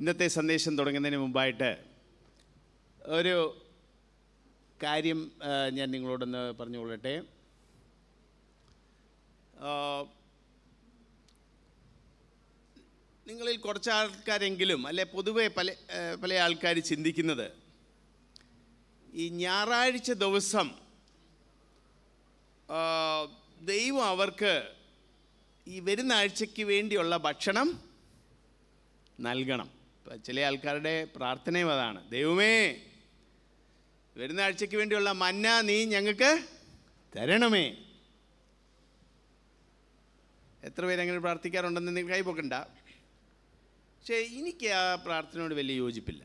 ഇന്നത്തെ സന്ദേശം തുടങ്ങുന്നതിന് മുമ്പായിട്ട് ഒരു കാര്യം ഞാൻ നിങ്ങളോടൊന്ന് പറഞ്ഞുകൊള്ളട്ടെ നിങ്ങളിൽ കുറച്ച് ആൾക്കാരെങ്കിലും അല്ലെ പൊതുവെ പല പല ആൾക്കാർ ചിന്തിക്കുന്നത് ഈ ഞായറാഴ്ച ദിവസം ദൈവം അവർക്ക് ഈ വരുന്ന ആഴ്ചയ്ക്ക് വേണ്ടിയുള്ള ഭക്ഷണം നൽകണം ചില ആൾക്കാരുടെ പ്രാർത്ഥനയും അതാണ് ദൈവമേ വരുന്ന ആഴ്ചയ്ക്ക് വേണ്ടിയുള്ള മന്ന നീ ഞങ്ങൾക്ക് തരണമേ എത്ര പേരങ്ങനെ പ്രാർത്ഥിക്കാറുണ്ടെന്ന് നിങ്ങൾ കൈപോക്കണ്ട പക്ഷേ എനിക്ക് ആ പ്രാർത്ഥനയോട് വലിയ യോജിപ്പില്ല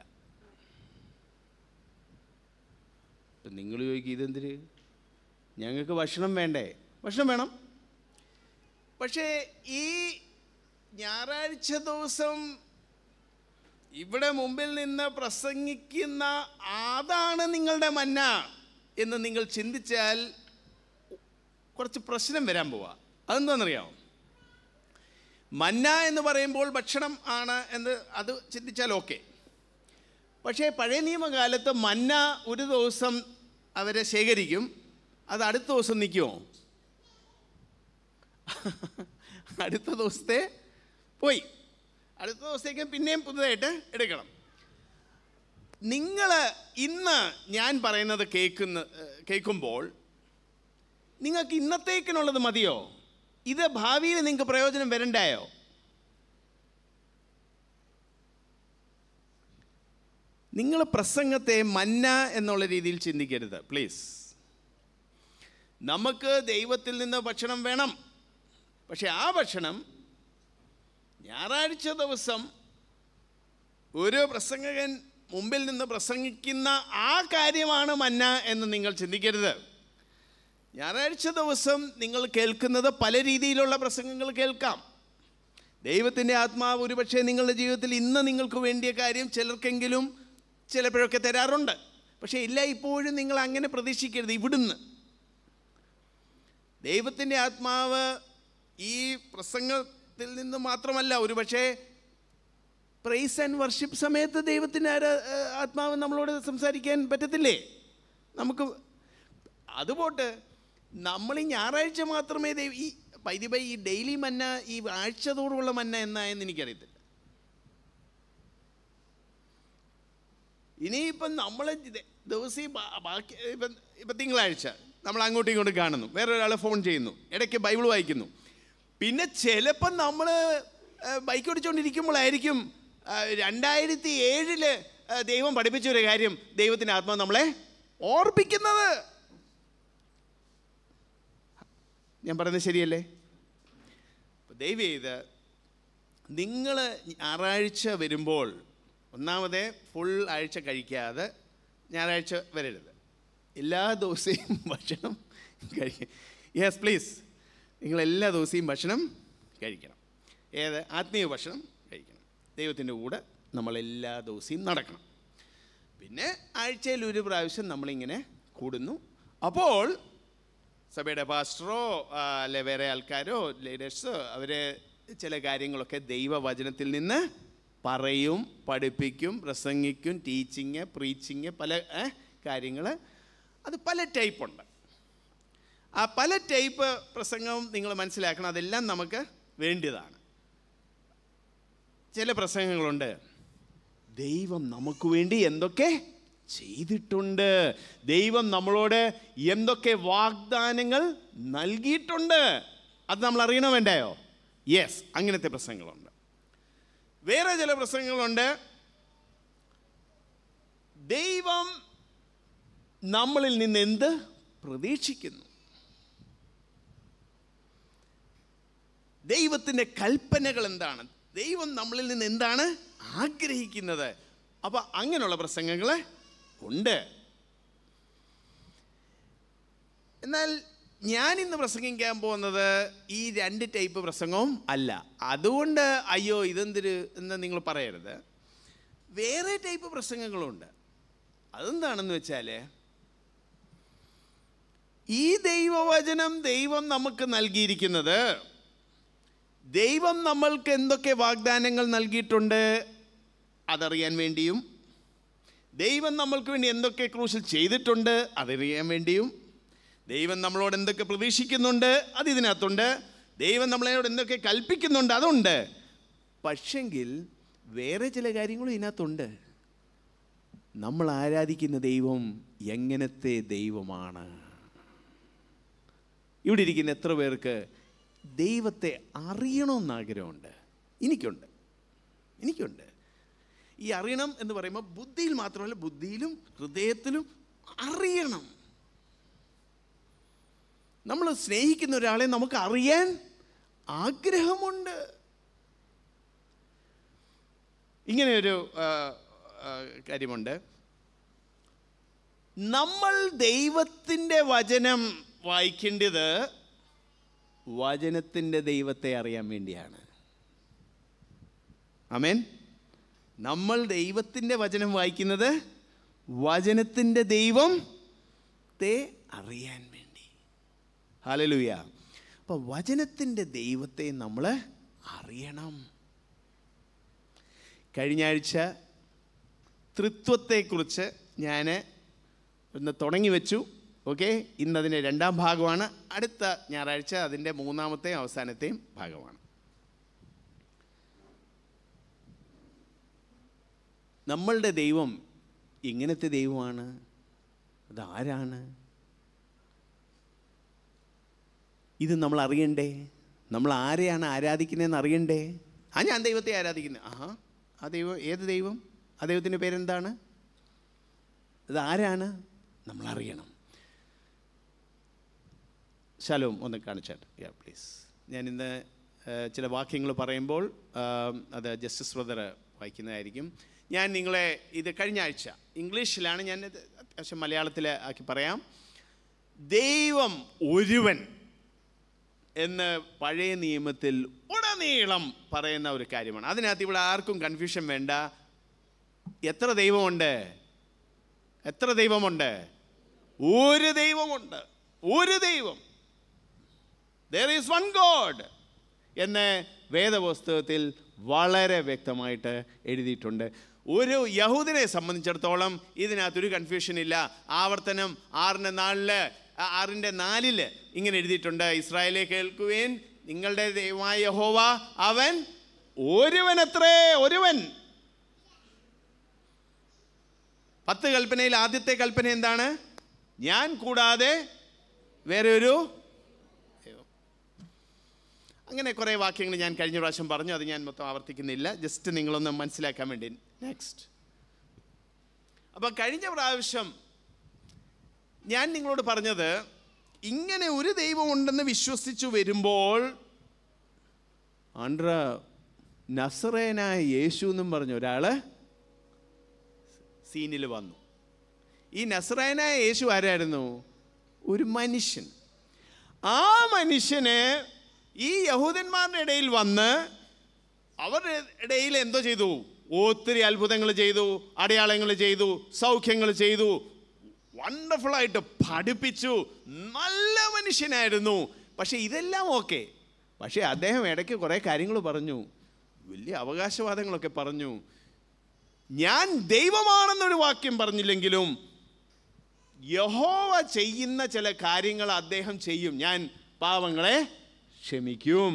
നിങ്ങൾ ചോദിക്കും ഇതെന്തിന് ഞങ്ങൾക്ക് ഭക്ഷണം വേണ്ടേ ഭക്ഷണം വേണം പക്ഷേ ഈ ഞായറാഴ്ച ദിവസം ഇവിടെ മുമ്പിൽ നിന്ന് പ്രസംഗിക്കുന്ന അതാണ് നിങ്ങളുടെ മന്ന എന്ന് നിങ്ങൾ ചിന്തിച്ചാൽ കുറച്ച് പ്രശ്നം വരാൻ പോവാ അതെന്താണെന്നറിയാമോ മന്ന എന്ന് പറയുമ്പോൾ ഭക്ഷണം ആണ് എന്ന് അത് ചിന്തിച്ചാൽ ഓക്കെ പക്ഷേ പഴയ നിയമകാലത്ത് മന്ന ഒരു ദിവസം അവരെ ശേഖരിക്കും അത് അടുത്ത ദിവസം നിൽക്കുമോ അടുത്ത ദിവസത്തെ പോയി അടുത്ത ദിവസത്തേക്ക് പിന്നെയും പുതുതായിട്ട് എടുക്കണം നിങ്ങൾ ഇന്ന് ഞാൻ പറയുന്നത് കേൾക്കുന്ന കേൾക്കുമ്പോൾ നിങ്ങൾക്ക് ഇന്നത്തേക്കിനുള്ളത് മതിയോ ഇത് ഭാവിയിൽ നിങ്ങൾക്ക് പ്രയോജനം വരണ്ടായോ നിങ്ങൾ പ്രസംഗത്തെ മന്ന എന്നുള്ള രീതിയിൽ ചിന്തിക്കരുത് പ്ലീസ് നമുക്ക് ദൈവത്തിൽ നിന്ന് ഭക്ഷണം വേണം പക്ഷേ ആ ഭക്ഷണം ഞായറാഴ്ച ദിവസം ഒരു പ്രസംഗകൻ മുമ്പിൽ നിന്ന് പ്രസംഗിക്കുന്ന ആ കാര്യമാണ് മന്ന എന്ന് നിങ്ങൾ ചിന്തിക്കരുത് ഞായറാഴ്ച ദിവസം നിങ്ങൾ കേൾക്കുന്നത് പല രീതിയിലുള്ള പ്രസംഗങ്ങൾ കേൾക്കാം ദൈവത്തിൻ്റെ ആത്മാവ് ഒരുപക്ഷെ നിങ്ങളുടെ ജീവിതത്തിൽ ഇന്ന് നിങ്ങൾക്ക് വേണ്ടിയ കാര്യം ചിലർക്കെങ്കിലും ചിലപ്പോഴൊക്കെ തരാറുണ്ട് പക്ഷേ ഇല്ല ഇപ്പോഴും നിങ്ങൾ അങ്ങനെ പ്രതീക്ഷിക്കരുത് ഇവിടുന്ന് ദൈവത്തിൻ്റെ ആത്മാവ് ഈ പ്രസംഗ ദൈവത്തിൽ നിന്ന് മാത്രമല്ല ഒരുപക്ഷെ പ്രൈസ് ആൻഡ് വർഷിപ്പ് സമയത്ത് ദൈവത്തിൻ്റെ ആര് ആത്മാവ് നമ്മളോട് സംസാരിക്കാൻ പറ്റത്തില്ലേ നമുക്ക് അതുപോട്ട് നമ്മൾ ഈ ഞായറാഴ്ച മാത്രമേ ദൈവം ഈ വൈദ്യുബൈ ഈ ഡെയിലി മന്ന ഈ ആഴ്ചതോടുള്ള മന്ന എന്നായെന്ന് എനിക്കറിയത്തില്ല ഇനിയിപ്പം നമ്മൾ ദിവസം ബാക്കി ഇപ്പം ഇപ്പം തിങ്കളാഴ്ച നമ്മൾ അങ്ങോട്ടും ഇങ്ങോട്ടും കാണുന്നു വേറൊരാളെ ഫോൺ ചെയ്യുന്നു ഇടയ്ക്ക് ബൈബിൾ വായിക്കുന്നു പിന്നെ ചിലപ്പം നമ്മൾ ബൈക്ക് ഓടിച്ചുകൊണ്ടിരിക്കുമ്പോഴായിരിക്കും രണ്ടായിരത്തി ഏഴില് ദൈവം പഠിപ്പിച്ച ഒരു കാര്യം ദൈവത്തിൻ്റെ ആത്മാവ് നമ്മളെ ഓർപ്പിക്കുന്നത് ഞാൻ പറയുന്നത് ശരിയല്ലേ ദൈവ ഇത് നിങ്ങൾ ഞായറാഴ്ച വരുമ്പോൾ ഒന്നാമതേ ഫുൾ ആഴ്ച കഴിക്കാതെ ഞായറാഴ്ച വരരുത് എല്ലാ ദിവസവും ഭക്ഷണം കഴിക്കുക യെസ് പ്ലീസ് നിങ്ങൾ എല്ലാ ദിവസവും ഭക്ഷണം കഴിക്കണം ഏത് ആത്മീയ ഭക്ഷണം കഴിക്കണം ദൈവത്തിൻ്റെ കൂടെ നമ്മൾ എല്ലാ ദിവസവും നടക്കണം പിന്നെ ആഴ്ചയിൽ ഒരു പ്രാവശ്യം നമ്മളിങ്ങനെ കൂടുന്നു അപ്പോൾ സഭയുടെ പാസ്റ്ററോ അല്ലെ വേറെ ആൾക്കാരോ ലീഡേഴ്സോ അവർ ചില കാര്യങ്ങളൊക്കെ ദൈവവചനത്തിൽ നിന്ന് പറയും പഠിപ്പിക്കും പ്രസംഗിക്കും ടീച്ചിങ് പ്രീച്ചിങ് പല കാര്യങ്ങൾ അത് പല ടൈപ്പുണ്ട് ആ പല ടൈപ്പ് പ്രസംഗവും നിങ്ങൾ മനസ്സിലാക്കണം അതെല്ലാം നമുക്ക് വേണ്ടിയതാണ് ചില പ്രസംഗങ്ങളുണ്ട് ദൈവം നമുക്ക് വേണ്ടി എന്തൊക്കെ ചെയ്തിട്ടുണ്ട് ദൈവം നമ്മളോട് എന്തൊക്കെ വാഗ്ദാനങ്ങൾ നൽകിയിട്ടുണ്ട് അത് നമ്മൾ അറിയണം വേണ്ടയോ യെസ് അങ്ങനത്തെ പ്രസംഗങ്ങളുണ്ട് വേറെ ചില പ്രസംഗങ്ങളുണ്ട് ദൈവം നമ്മളിൽ നിന്ന് എന്ത് പ്രതീക്ഷിക്കുന്നു ദൈവത്തിൻ്റെ കൽപ്പനകൾ എന്താണ് ദൈവം നമ്മളിൽ നിന്ന് എന്താണ് ആഗ്രഹിക്കുന്നത് അപ്പോൾ അങ്ങനെയുള്ള പ്രസംഗങ്ങൾ ഉണ്ട് എന്നാൽ ഞാൻ ഇന്ന് പ്രസംഗിക്കാൻ പോകുന്നത് ഈ രണ്ട് ടൈപ്പ് പ്രസംഗവും അല്ല അതുകൊണ്ട് അയ്യോ ഇതെന്തൊരു എന്ന് നിങ്ങൾ പറയരുത് വേറെ ടൈപ്പ് പ്രസംഗങ്ങളുണ്ട് അതെന്താണെന്ന് വെച്ചാൽ ഈ ദൈവവചനം ദൈവം നമുക്ക് നൽകിയിരിക്കുന്നത് ദൈവം നമ്മൾക്ക് എന്തൊക്കെ വാഗ്ദാനങ്ങൾ നൽകിയിട്ടുണ്ട് അതറിയാൻ വേണ്ടിയും ദൈവം നമ്മൾക്ക് വേണ്ടി എന്തൊക്കെ ക്രൂശിൽ ചെയ്തിട്ടുണ്ട് അതറിയാൻ വേണ്ടിയും ദൈവം നമ്മളോട് എന്തൊക്കെ പ്രതീക്ഷിക്കുന്നുണ്ട് അത് ഇതിനകത്തുണ്ട് ദൈവം നമ്മളോട് എന്തൊക്കെ കൽപ്പിക്കുന്നുണ്ട് അതുണ്ട് പക്ഷെങ്കിൽ വേറെ ചില കാര്യങ്ങളും ഇതിനകത്തുണ്ട് നമ്മൾ ആരാധിക്കുന്ന ദൈവം എങ്ങനത്തെ ദൈവമാണ് ഇവിടെ ഇരിക്കുന്ന എത്ര പേർക്ക് ദൈവത്തെ അറിയണമെന്ന് ആഗ്രഹമുണ്ട് എനിക്കുണ്ട് എനിക്കുണ്ട് ഈ അറിയണം എന്ന് പറയുമ്പോൾ ബുദ്ധിയിൽ മാത്രമല്ല ബുദ്ധിയിലും ഹൃദയത്തിലും അറിയണം നമ്മൾ സ്നേഹിക്കുന്ന ഒരാളെ നമുക്ക് അറിയാൻ ആഗ്രഹമുണ്ട് ഇങ്ങനെയൊരു കാര്യമുണ്ട് നമ്മൾ ദൈവത്തിൻ്റെ വചനം വായിക്കേണ്ടത് വചനത്തിൻ്റെ ദൈവത്തെ അറിയാൻ വേണ്ടിയാണ് അമേൻ നമ്മൾ ദൈവത്തിൻ്റെ വചനം വായിക്കുന്നത് വചനത്തിൻ്റെ ദൈവം ദൈവത്തെ അറിയാൻ വേണ്ടി ഹാലലൂയ അപ്പോൾ വചനത്തിൻ്റെ ദൈവത്തെ നമ്മൾ അറിയണം കഴിഞ്ഞ ആഴ്ച തൃത്വത്തെക്കുറിച്ച് ഞാൻ ഒന്ന് തുടങ്ങി വെച്ചു ഓക്കെ ഇന്നതിൻ്റെ രണ്ടാം ഭാഗമാണ് അടുത്ത ഞായറാഴ്ച അതിൻ്റെ മൂന്നാമത്തെയും അവസാനത്തെയും ഭാഗമാണ് നമ്മളുടെ ദൈവം എങ്ങനത്തെ ദൈവമാണ് അതാരാണ് ഇത് നമ്മൾ അറിയണ്ടേ നമ്മൾ ആരെയാണ് ആരാധിക്കുന്നതെന്ന് അറിയണ്ടേ ആ ഞാൻ ദൈവത്തെ ആരാധിക്കുന്നത് ആഹാ ആ ദൈവം ഏത് ദൈവം ആ ദൈവത്തിൻ്റെ പേരെന്താണ് ഇത് നമ്മൾ നമ്മളറിയണം ശലവും ഒന്ന് കാണിച്ചാട്ട് യാ പ്ലീസ് ഞാൻ ഇന്ന് ചില വാക്യങ്ങൾ പറയുമ്പോൾ അത് ജസ്റ്റിസ് ബ്രദർ വായിക്കുന്നതായിരിക്കും ഞാൻ നിങ്ങളെ ഇത് കഴിഞ്ഞ ആഴ്ച ഇംഗ്ലീഷിലാണ് ഞാൻ അത്യാവശ്യം മലയാളത്തിൽ ആക്കി പറയാം ദൈവം ഒരുവൻ എന്ന് പഴയ നിയമത്തിൽ ഉടനീളം പറയുന്ന ഒരു കാര്യമാണ് അതിനകത്ത് ഇവിടെ ആർക്കും കൺഫ്യൂഷൻ വേണ്ട എത്ര ദൈവമുണ്ട് എത്ര ദൈവമുണ്ട് ഒരു ദൈവമുണ്ട് ഒരു ദൈവം ദർ ഈസ് വൺ ഗോഡ് എന്ന് വേദപുസ്തകത്തിൽ വളരെ വ്യക്തമായിട്ട് എഴുതിയിട്ടുണ്ട് ഒരു യഹൂദിനെ സംബന്ധിച്ചിടത്തോളം ഇതിനകത്തൊരു കൺഫ്യൂഷൻ ഇല്ല ആവർത്തനം ആറിൻ്റെ നാലില് ആറിൻ്റെ നാലിൽ ഇങ്ങനെ എഴുതിയിട്ടുണ്ട് ഇസ്രായേലെ കേൾക്കുവേൻ നിങ്ങളുടെ ദൈവമായ യഹോവ അവൻ ഒരുവനത്രേ ഒരുവൻ പത്ത് കൽപ്പനയിൽ ആദ്യത്തെ കൽപ്പന എന്താണ് ഞാൻ കൂടാതെ വേറെ ഒരു അങ്ങനെ കുറേ വാക്യങ്ങൾ ഞാൻ കഴിഞ്ഞ പ്രാവശ്യം പറഞ്ഞു അത് ഞാൻ മൊത്തം ആവർത്തിക്കുന്നില്ല ജസ്റ്റ് നിങ്ങളൊന്ന് മനസ്സിലാക്കാൻ വേണ്ടി നെക്സ്റ്റ് അപ്പോൾ കഴിഞ്ഞ പ്രാവശ്യം ഞാൻ നിങ്ങളോട് പറഞ്ഞത് ഇങ്ങനെ ഒരു ദൈവമുണ്ടെന്ന് വിശ്വസിച്ചു വരുമ്പോൾ ആണ്ട്ര നസറേനായ യേശു എന്നും പറഞ്ഞ ഒരാൾ സീനിൽ വന്നു ഈ നസറേനായ യേശു ആരായിരുന്നു ഒരു മനുഷ്യൻ ആ മനുഷ്യനെ ഈ യഹൂദന്മാരുടെ ഇടയിൽ വന്ന് അവരുടെ ഇടയിൽ എന്തോ ചെയ്തു ഒത്തിരി അത്ഭുതങ്ങൾ ചെയ്തു അടയാളങ്ങൾ ചെയ്തു സൗഖ്യങ്ങൾ ചെയ്തു വണ്ടർഫുള്ളായിട്ട് പഠിപ്പിച്ചു നല്ല മനുഷ്യനായിരുന്നു പക്ഷേ ഇതെല്ലാം ഓക്കെ പക്ഷേ അദ്ദേഹം ഇടയ്ക്ക് കുറേ കാര്യങ്ങൾ പറഞ്ഞു വലിയ അവകാശവാദങ്ങളൊക്കെ പറഞ്ഞു ഞാൻ ദൈവമാണെന്നൊരു വാക്യം പറഞ്ഞില്ലെങ്കിലും യഹോവ ചെയ്യുന്ന ചില കാര്യങ്ങൾ അദ്ദേഹം ചെയ്യും ഞാൻ പാവങ്ങളെ ക്ഷമിക്കും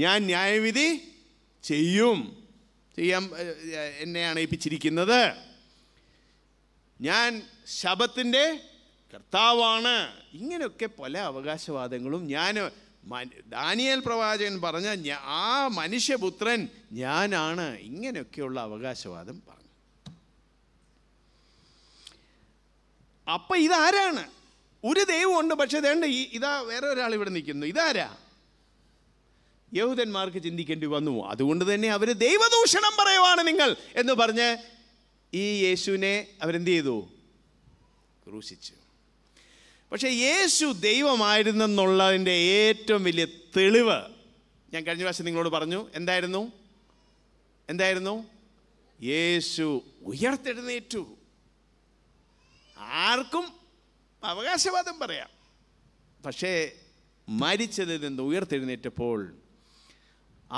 ഞാൻ ന്യായവിധി ചെയ്യും ചെയ്യാൻ എന്നെയാണ് ഏൽപ്പിച്ചിരിക്കുന്നത് ഞാൻ ശബത്തിൻ്റെ കർത്താവാണ് ഇങ്ങനെയൊക്കെ പല അവകാശവാദങ്ങളും ഞാൻ ദാനിയൽ പ്രവാചകൻ പറഞ്ഞ ആ മനുഷ്യപുത്രൻ ഞാനാണ് ഇങ്ങനെയൊക്കെയുള്ള അവകാശവാദം പറഞ്ഞു അപ്പം ഇതാരാണ് ഒരു ദൈവമുണ്ട് പക്ഷേ ഇതേണ്ട ഈ ഇതാ വേറെ ഒരാൾ ഇവിടെ നിൽക്കുന്നു ഇതാരാ യഹൂദന്മാർക്ക് ചിന്തിക്കേണ്ടി വന്നു അതുകൊണ്ട് തന്നെ അവർ ദൈവദൂഷണം പറയുവാണ് നിങ്ങൾ എന്ന് പറഞ്ഞ് ഈ യേശുവിനെ അവരെന്ത് ചെയ്തു ക്രൂശിച്ചു പക്ഷേ യേശു ദൈവമായിരുന്നെന്നുള്ളതിൻ്റെ ഏറ്റവും വലിയ തെളിവ് ഞാൻ കഴിഞ്ഞ പ്രാവശ്യം നിങ്ങളോട് പറഞ്ഞു എന്തായിരുന്നു എന്തായിരുന്നു യേശു ഉയർത്തെഴുന്നേറ്റു ആർക്കും അവകാശവാദം പറയാം പക്ഷേ മരിച്ചതിൽ നിന്ന് ഉയർത്തെഴുന്നേറ്റപ്പോൾ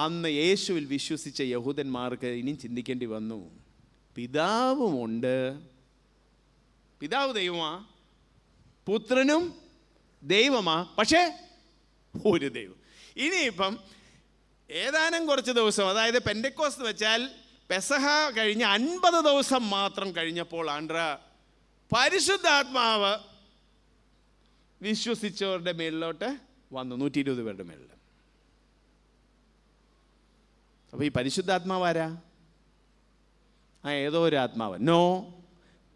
അന്ന് യേശുവിൽ വിശ്വസിച്ച യഹൂദന്മാർക്ക് ഇനിയും ചിന്തിക്കേണ്ടി വന്നു പിതാവുമുണ്ട് പിതാവ് ദൈവമാ പുത്രനും ദൈവമാ പക്ഷേ ഒരു ദൈവം ഇനിയിപ്പം ഏതാനും കുറച്ച് ദിവസം അതായത് പെൻഡക്കോസ് എന്ന് വെച്ചാൽ പെസഹ കഴിഞ്ഞ് അൻപത് ദിവസം മാത്രം കഴിഞ്ഞപ്പോൾ ആണ്ട്ര പരിശുദ്ധാത്മാവ് വിശ്വസിച്ചവരുടെ മേളിലോട്ട് വന്നു നൂറ്റി ഇരുപത് പേരുടെ മേളിൽ അപ്പോൾ ഈ പരിശുദ്ധാത്മാവാരാ ആ ഏതോ ഒരു ആത്മാവ് നോ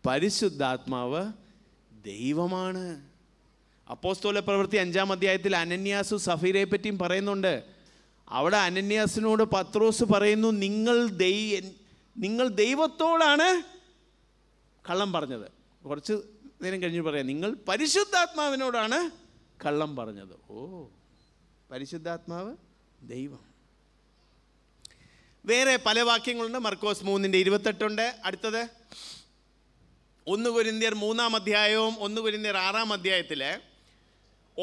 പരിശുദ്ധാത്മാവ് ദൈവമാണ് അപ്പോസ്തോല പ്രവൃത്തി അഞ്ചാം അധ്യായത്തിൽ അനന്യാസു സഫീരയെ പറ്റിയും പറയുന്നുണ്ട് അവിടെ അനന്യാസിനോട് പത്രോസ് പറയുന്നു നിങ്ങൾ ദൈവ നിങ്ങൾ ദൈവത്തോടാണ് കള്ളം പറഞ്ഞത് കുറച്ച് നേരം കഴിഞ്ഞ് പറയാം നിങ്ങൾ പരിശുദ്ധാത്മാവിനോടാണ് കള്ളം പറഞ്ഞത് ഓ പരിശുദ്ധാത്മാവ് ദൈവം വേറെ പല വാക്യങ്ങളുണ്ട് മർക്കോസ് മൂന്നിൻ്റെ ഇരുപത്തെട്ടുണ്ട് അടുത്തത് ഒന്ന് കുരിന്തിയർ മൂന്നാം അധ്യായവും ഒന്ന് കുരിന്തിയർ ആറാം അധ്യായത്തിൽ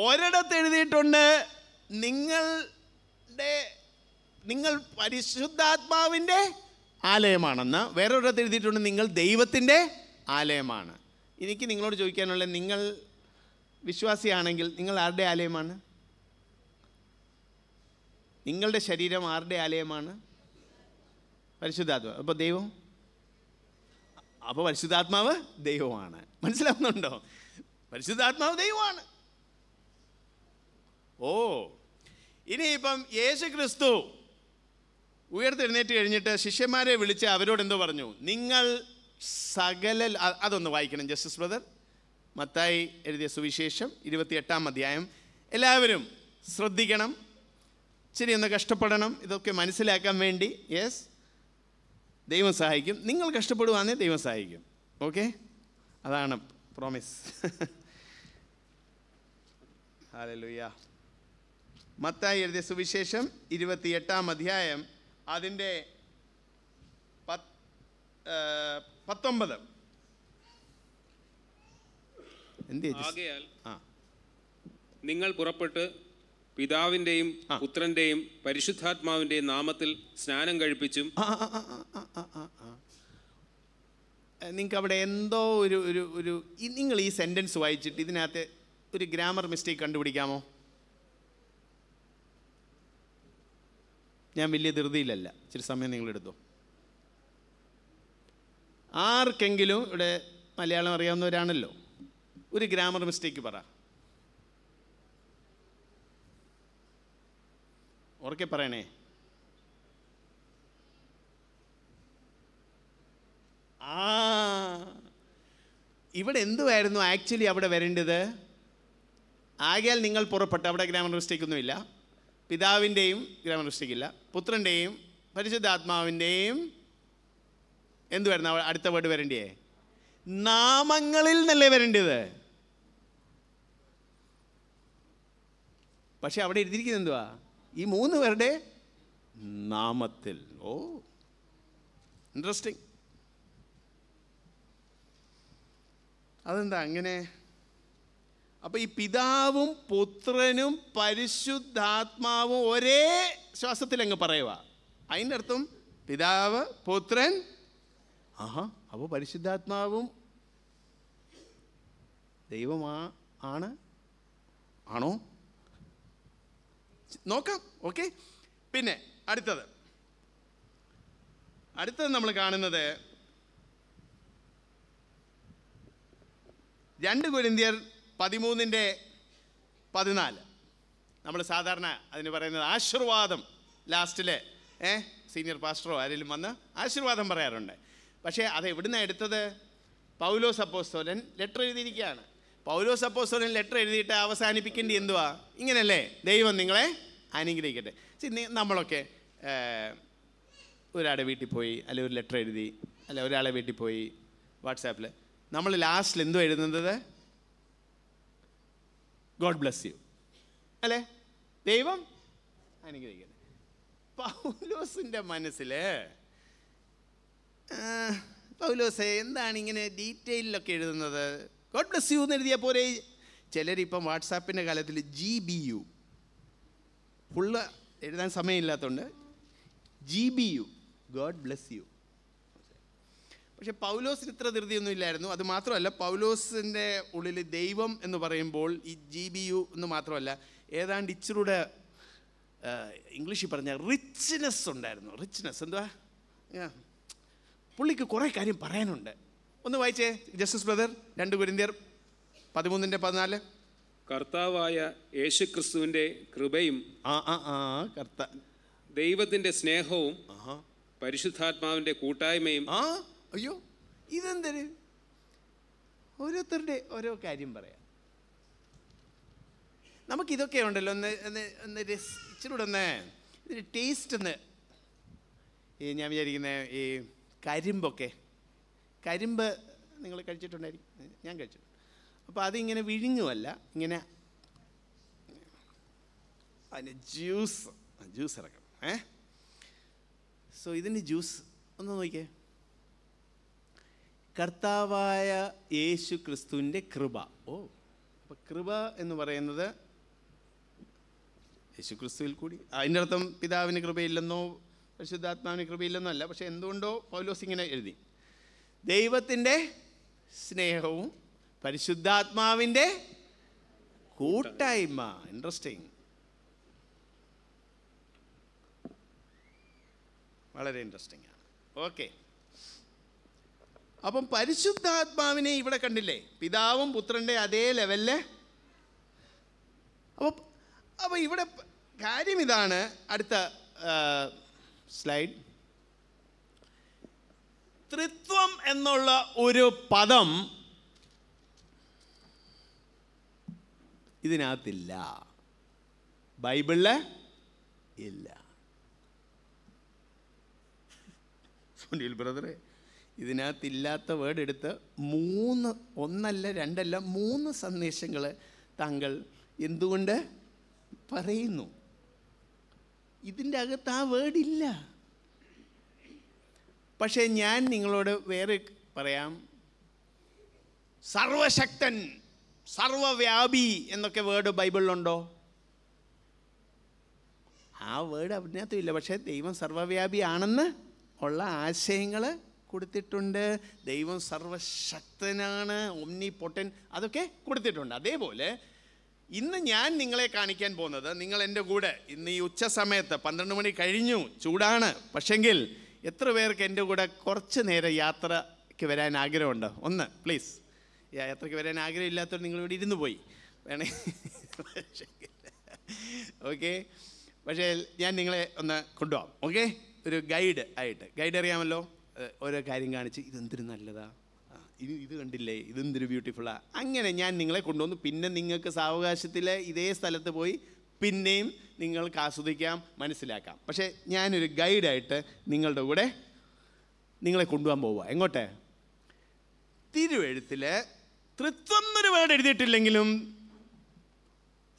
ഒരിടത്ത് എഴുതിയിട്ടുണ്ട് നിങ്ങളുടെ നിങ്ങൾ പരിശുദ്ധാത്മാവിൻ്റെ ആലയമാണെന്ന് വേറൊരിടത്ത് എഴുതിയിട്ടുണ്ട് നിങ്ങൾ ദൈവത്തിൻ്റെ ആലയമാണ് എനിക്ക് നിങ്ങളോട് ചോദിക്കാനുള്ള നിങ്ങൾ വിശ്വാസിയാണെങ്കിൽ നിങ്ങൾ ആരുടെ ആലയമാണ് നിങ്ങളുടെ ശരീരം ആരുടെ ആലയമാണ് പരിശുദ്ധാത്മ അപ്പോൾ ദൈവം അപ്പോൾ പരിശുദ്ധാത്മാവ് ദൈവമാണ് മനസ്സിലാവുന്നുണ്ടോ പരിശുദ്ധാത്മാവ് ദൈവമാണ് ഓ ഇനിയിപ്പം യേശു ക്രിസ്തു ഉയർത്തെഴുന്നേറ്റ് കഴിഞ്ഞിട്ട് ശിഷ്യന്മാരെ വിളിച്ച് അവരോട് എന്തോ പറഞ്ഞു നിങ്ങൾ സകല അതൊന്ന് വായിക്കണം ജസ്റ്റിസ് ബ്രദർ മത്തായി എഴുതിയ സുവിശേഷം ഇരുപത്തിയെട്ടാം അധ്യായം എല്ലാവരും ശ്രദ്ധിക്കണം ശരി ഒന്ന് കഷ്ടപ്പെടണം ഇതൊക്കെ മനസ്സിലാക്കാൻ വേണ്ടി യെസ് ദൈവം സഹായിക്കും നിങ്ങൾ കഷ്ടപ്പെടുവാണെങ്കിൽ ദൈവം സഹായിക്കും ഓക്കെ അതാണ് പ്രോമിസ് ഹാലലുയ്യ മത്തായി എഴുതിയ സുവിശേഷം ഇരുപത്തിയെട്ടാം അധ്യായം അതിൻ്റെ പത്തൊമ്പത് എന്ത് നിങ്ങൾ പുറപ്പെട്ട് പിതാവിന്റെയും പുത്രന്റെയും പരിശുദ്ധാത്മാവിന്റെയും നാമത്തിൽ സ്നാനം കഴിപ്പിച്ചും നിങ്ങൾക്ക് അവിടെ എന്തോ ഒരു ഒരു ഒരു നിങ്ങൾ ഈ സെന്റൻസ് വായിച്ചിട്ട് ഇതിനകത്ത് ഒരു ഗ്രാമർ മിസ്റ്റേക്ക് കണ്ടുപിടിക്കാമോ ഞാൻ വലിയ ധൃതിയിലല്ല ഇച്ചിരി സമയം നിങ്ങളെടുത്തു ആർക്കെങ്കിലും ഇവിടെ മലയാളം അറിയാവുന്നവരാണല്ലോ ഒരു ഗ്രാമർ മിസ്റ്റേക്ക് പറ ഉറക്കെ പറയണേ ആ ഇവിടെ എന്തുമായിരുന്നു ആക്ച്വലി അവിടെ വരേണ്ടത് ആകയാൽ നിങ്ങൾ പുറപ്പെട്ട് അവിടെ ഗ്രാമർ മിസ്റ്റേക്കൊന്നുമില്ല പിതാവിൻ്റെയും ഗ്രാമർ മിസ്റ്റേക്കില്ല പുത്രൻ്റെയും പരിശുദ്ധാത്മാവിൻ്റെയും എന്തുവായിരുന്നു അടുത്ത വേർഡ് വരേണ്ടിയേ നാമങ്ങളിൽ നിന്നല്ലേ വരേണ്ടത് പക്ഷെ അവിടെ എഴുതിയിരിക്കുന്നത് എന്തുവാ ഈ മൂന്ന് പേരുടെ നാമത്തിൽ ഓ ഇൻട്രസ്റ്റിംഗ് അതെന്താ അങ്ങനെ അപ്പം ഈ പിതാവും പുത്രനും പരിശുദ്ധാത്മാവും ഒരേ ശ്വാസത്തിൽ അങ്ങ് പറയുക അതിൻ്റെ അർത്ഥം പിതാവ് പുത്രൻ ആഹാ അപ്പോൾ പരിശുദ്ധാത്മാവും ദൈവമാ ആണ് ആണോ നോക്കാം ഓക്കെ പിന്നെ അടുത്തത് അടുത്തത് നമ്മൾ കാണുന്നത് രണ്ട് കുരിന്തിയർ പതിമൂന്നിൻ്റെ പതിനാല് നമ്മൾ സാധാരണ അതിന് പറയുന്നത് ആശീർവാദം ലാസ്റ്റിലെ ഏ സീനിയർ പാസ്റ്ററോ ആരെങ്കിലും വന്ന് ആശീർവാദം പറയാറുണ്ട് പക്ഷേ അത് എവിടുന്ന എടുത്തത് പൗലോസ് സപ്പോസ്തോലൻ ലെറ്റർ എഴുതിയിരിക്കുകയാണ് പൗലോസ് അപ്പോസ്തോലൻ ലെറ്റർ എഴുതിയിട്ട് അവസാനിപ്പിക്കേണ്ടി എന്തുവാ ഇങ്ങനല്ലേ ദൈവം നിങ്ങളെ അനുഗ്രഹിക്കട്ടെ നമ്മളൊക്കെ ഒരാളെ വീട്ടിൽ പോയി അല്ലെ ഒരു ലെറ്റർ എഴുതി അല്ലെ ഒരാളെ വീട്ടിൽ പോയി വാട്സാപ്പിൽ നമ്മൾ ലാസ്റ്റിൽ എന്തോ എഴുതുന്നത് ഗോഡ് ബ്ലസ് യു അല്ലേ ദൈവം അനുഗ്രഹിക്കട്ടെ പൗലോസിൻ്റെ മനസ്സിൽ പൗലോസെ എന്താണ് ഇങ്ങനെ ഡീറ്റെയിലൊക്കെ എഴുതുന്നത് ഗോഡ് ബ്ലസ് യു എന്ന് എഴുതിയാൽ പോരെ ചിലരിപ്പം വാട്സാപ്പിൻ്റെ കാലത്തിൽ ജി ബി യു ഫുള്ള് എഴുതാൻ സമയമില്ലാത്തതുകൊണ്ട് G B U God bless you പക്ഷെ പൗലോസിന് ഇത്ര ധൃതിയൊന്നും ഇല്ലായിരുന്നു അത് മാത്രമല്ല പൗലോസിൻ്റെ ഉള്ളിൽ ദൈവം എന്ന് പറയുമ്പോൾ ഈ ജി ബി യു എന്ന് മാത്രമല്ല ഏതാണ്ട് ഇച്ചിരൂടെ ഇംഗ്ലീഷിൽ പറഞ്ഞ റിച്ച്നെസ് ഉണ്ടായിരുന്നു റിച്ച്നെസ് എന്തുവാ പുള്ളിക്ക് കുറേ കാര്യം പറയാനുണ്ട് ഒന്ന് വായിച്ചേ ജസ്റ്റിസ് ബ്രദർ രണ്ട് ഗുരുന്തിയർ പതിമൂന്നിന്റെ പതിനാല് കർത്താവായ യേശു ക്രിസ്തുവിന്റെ കൃപയും ആ ആ ആ കർത്ത ദൈവത്തിന്റെ സ്നേഹവും പരിശുദ്ധാത്മാവിന്റെ കൂട്ടായ്മയും ആ അയ്യോ ഇതെന്തൊരു ഓരോരുത്തരുടെ ഓരോ കാര്യം പറയാം ഇതൊക്കെ ഉണ്ടല്ലോ ഒന്ന് ഒന്ന് ഒന്ന് ഇച്ചിരി ഒന്ന് ടേസ്റ്റ് ഒന്ന് ഈ ഞാൻ വിചാരിക്കുന്ന ഈ കരിമ്പൊക്കെ കരിമ്പ് നിങ്ങൾ കഴിച്ചിട്ടുണ്ടായിരിക്കും ഞാൻ കഴിച്ചിട്ടുണ്ട് അപ്പോൾ അതിങ്ങനെ വിഴിഞ്ഞുമല്ല ഇങ്ങനെ അതിന് ജ്യൂസ് ജ്യൂസ് ഇറക്കണം ഏ സോ ഇതിന് ജ്യൂസ് ഒന്ന് നോക്കിയേ കർത്താവായ യേശു ക്രിസ്തുവിൻ്റെ കൃപ ഓ അപ്പോൾ കൃപ എന്ന് പറയുന്നത് യേശു ക്രിസ്തുവിൽ കൂടി അതിൻ്റെ അർത്ഥം പിതാവിന് കൃപയില്ലെന്നോ പരിശുദ്ധാത്മാവിന് കൃപയില്ലെന്നോ അല്ല പക്ഷേ എന്തുകൊണ്ടോ പൗലോസ് ഇങ്ങനെ എഴുതി ദൈവത്തിൻ്റെ സ്നേഹവും പരിശുദ്ധാത്മാവിൻ്റെ കൂട്ടായ്മ ഇൻട്രസ്റ്റിംഗ് വളരെ ഇൻട്രസ്റ്റിംഗ് ആണ് ഓക്കെ അപ്പം പരിശുദ്ധാത്മാവിനെ ഇവിടെ കണ്ടില്ലേ പിതാവും പുത്രൻ്റെ അതേ ലെവലില് അപ്പോൾ അപ്പോൾ ഇവിടെ കാര്യം ഇതാണ് അടുത്ത സ്ലൈഡ് ത്രിത്വം എന്നുള്ള ഒരു പദം ഇതിനകത്തില്ല ബൈബിളില് ഇല്ല സുനിൽ ബ്രദറെ ഇതിനകത്തില്ലാത്ത വേർഡ് എടുത്ത് മൂന്ന് ഒന്നല്ല രണ്ടല്ല മൂന്ന് സന്ദേശങ്ങൾ താങ്കൾ എന്തുകൊണ്ട് പറയുന്നു ഇതിൻ്റെ അകത്ത് ആ വേർഡില്ല പക്ഷേ ഞാൻ നിങ്ങളോട് വേറെ പറയാം സർവശക്തൻ സർവവ്യാപി എന്നൊക്കെ വേർഡ് ബൈബിളിലുണ്ടോ ആ വേർഡ് അതിനകത്തും ഇല്ല പക്ഷേ ദൈവം സർവവ്യാപി ആണെന്ന് ഉള്ള ആശയങ്ങൾ കൊടുത്തിട്ടുണ്ട് ദൈവം സർവശക്തനാണ് ഒമ്നി പൊട്ടൻ അതൊക്കെ കൊടുത്തിട്ടുണ്ട് അതേപോലെ ഇന്ന് ഞാൻ നിങ്ങളെ കാണിക്കാൻ പോകുന്നത് നിങ്ങൾ എൻ്റെ കൂടെ ഇന്ന് ഈ ഉച്ച സമയത്ത് പന്ത്രണ്ട് മണി കഴിഞ്ഞു ചൂടാണ് പക്ഷെങ്കിൽ എത്ര പേർക്ക് എൻ്റെ കൂടെ കുറച്ച് നേരം യാത്രയ്ക്ക് വരാൻ ആഗ്രഹമുണ്ട് ഒന്ന് പ്ലീസ് യാത്രയ്ക്ക് വരാൻ ആഗ്രഹമില്ലാത്തവർ ഇവിടെ ഇരുന്ന് പോയി വേണേ ഓക്കെ പക്ഷേ ഞാൻ നിങ്ങളെ ഒന്ന് കൊണ്ടുപോകാം ഓക്കെ ഒരു ഗൈഡ് ആയിട്ട് ഗൈഡ് അറിയാമല്ലോ ഓരോ കാര്യം കാണിച്ച് ഇതെന്തൊരു നല്ലതാ ഇത് ഇത് കണ്ടില്ലേ ഇതെന്തൊരു ബ്യൂട്ടിഫുള്ളാണ് അങ്ങനെ ഞാൻ നിങ്ങളെ കൊണ്ടുവന്നു പിന്നെ നിങ്ങൾക്ക് സാവകാശത്തിലെ ഇതേ സ്ഥലത്ത് പോയി പിന്നെയും നിങ്ങൾക്ക് ആസ്വദിക്കാം മനസ്സിലാക്കാം പക്ഷേ ഞാനൊരു ഗൈഡായിട്ട് നിങ്ങളുടെ കൂടെ നിങ്ങളെ കൊണ്ടുപോകാൻ പോവുക എങ്ങോട്ടെ തിരുവഴുത്തിൽ തൃത്വം ഒരു വേർഡ് എഴുതിയിട്ടില്ലെങ്കിലും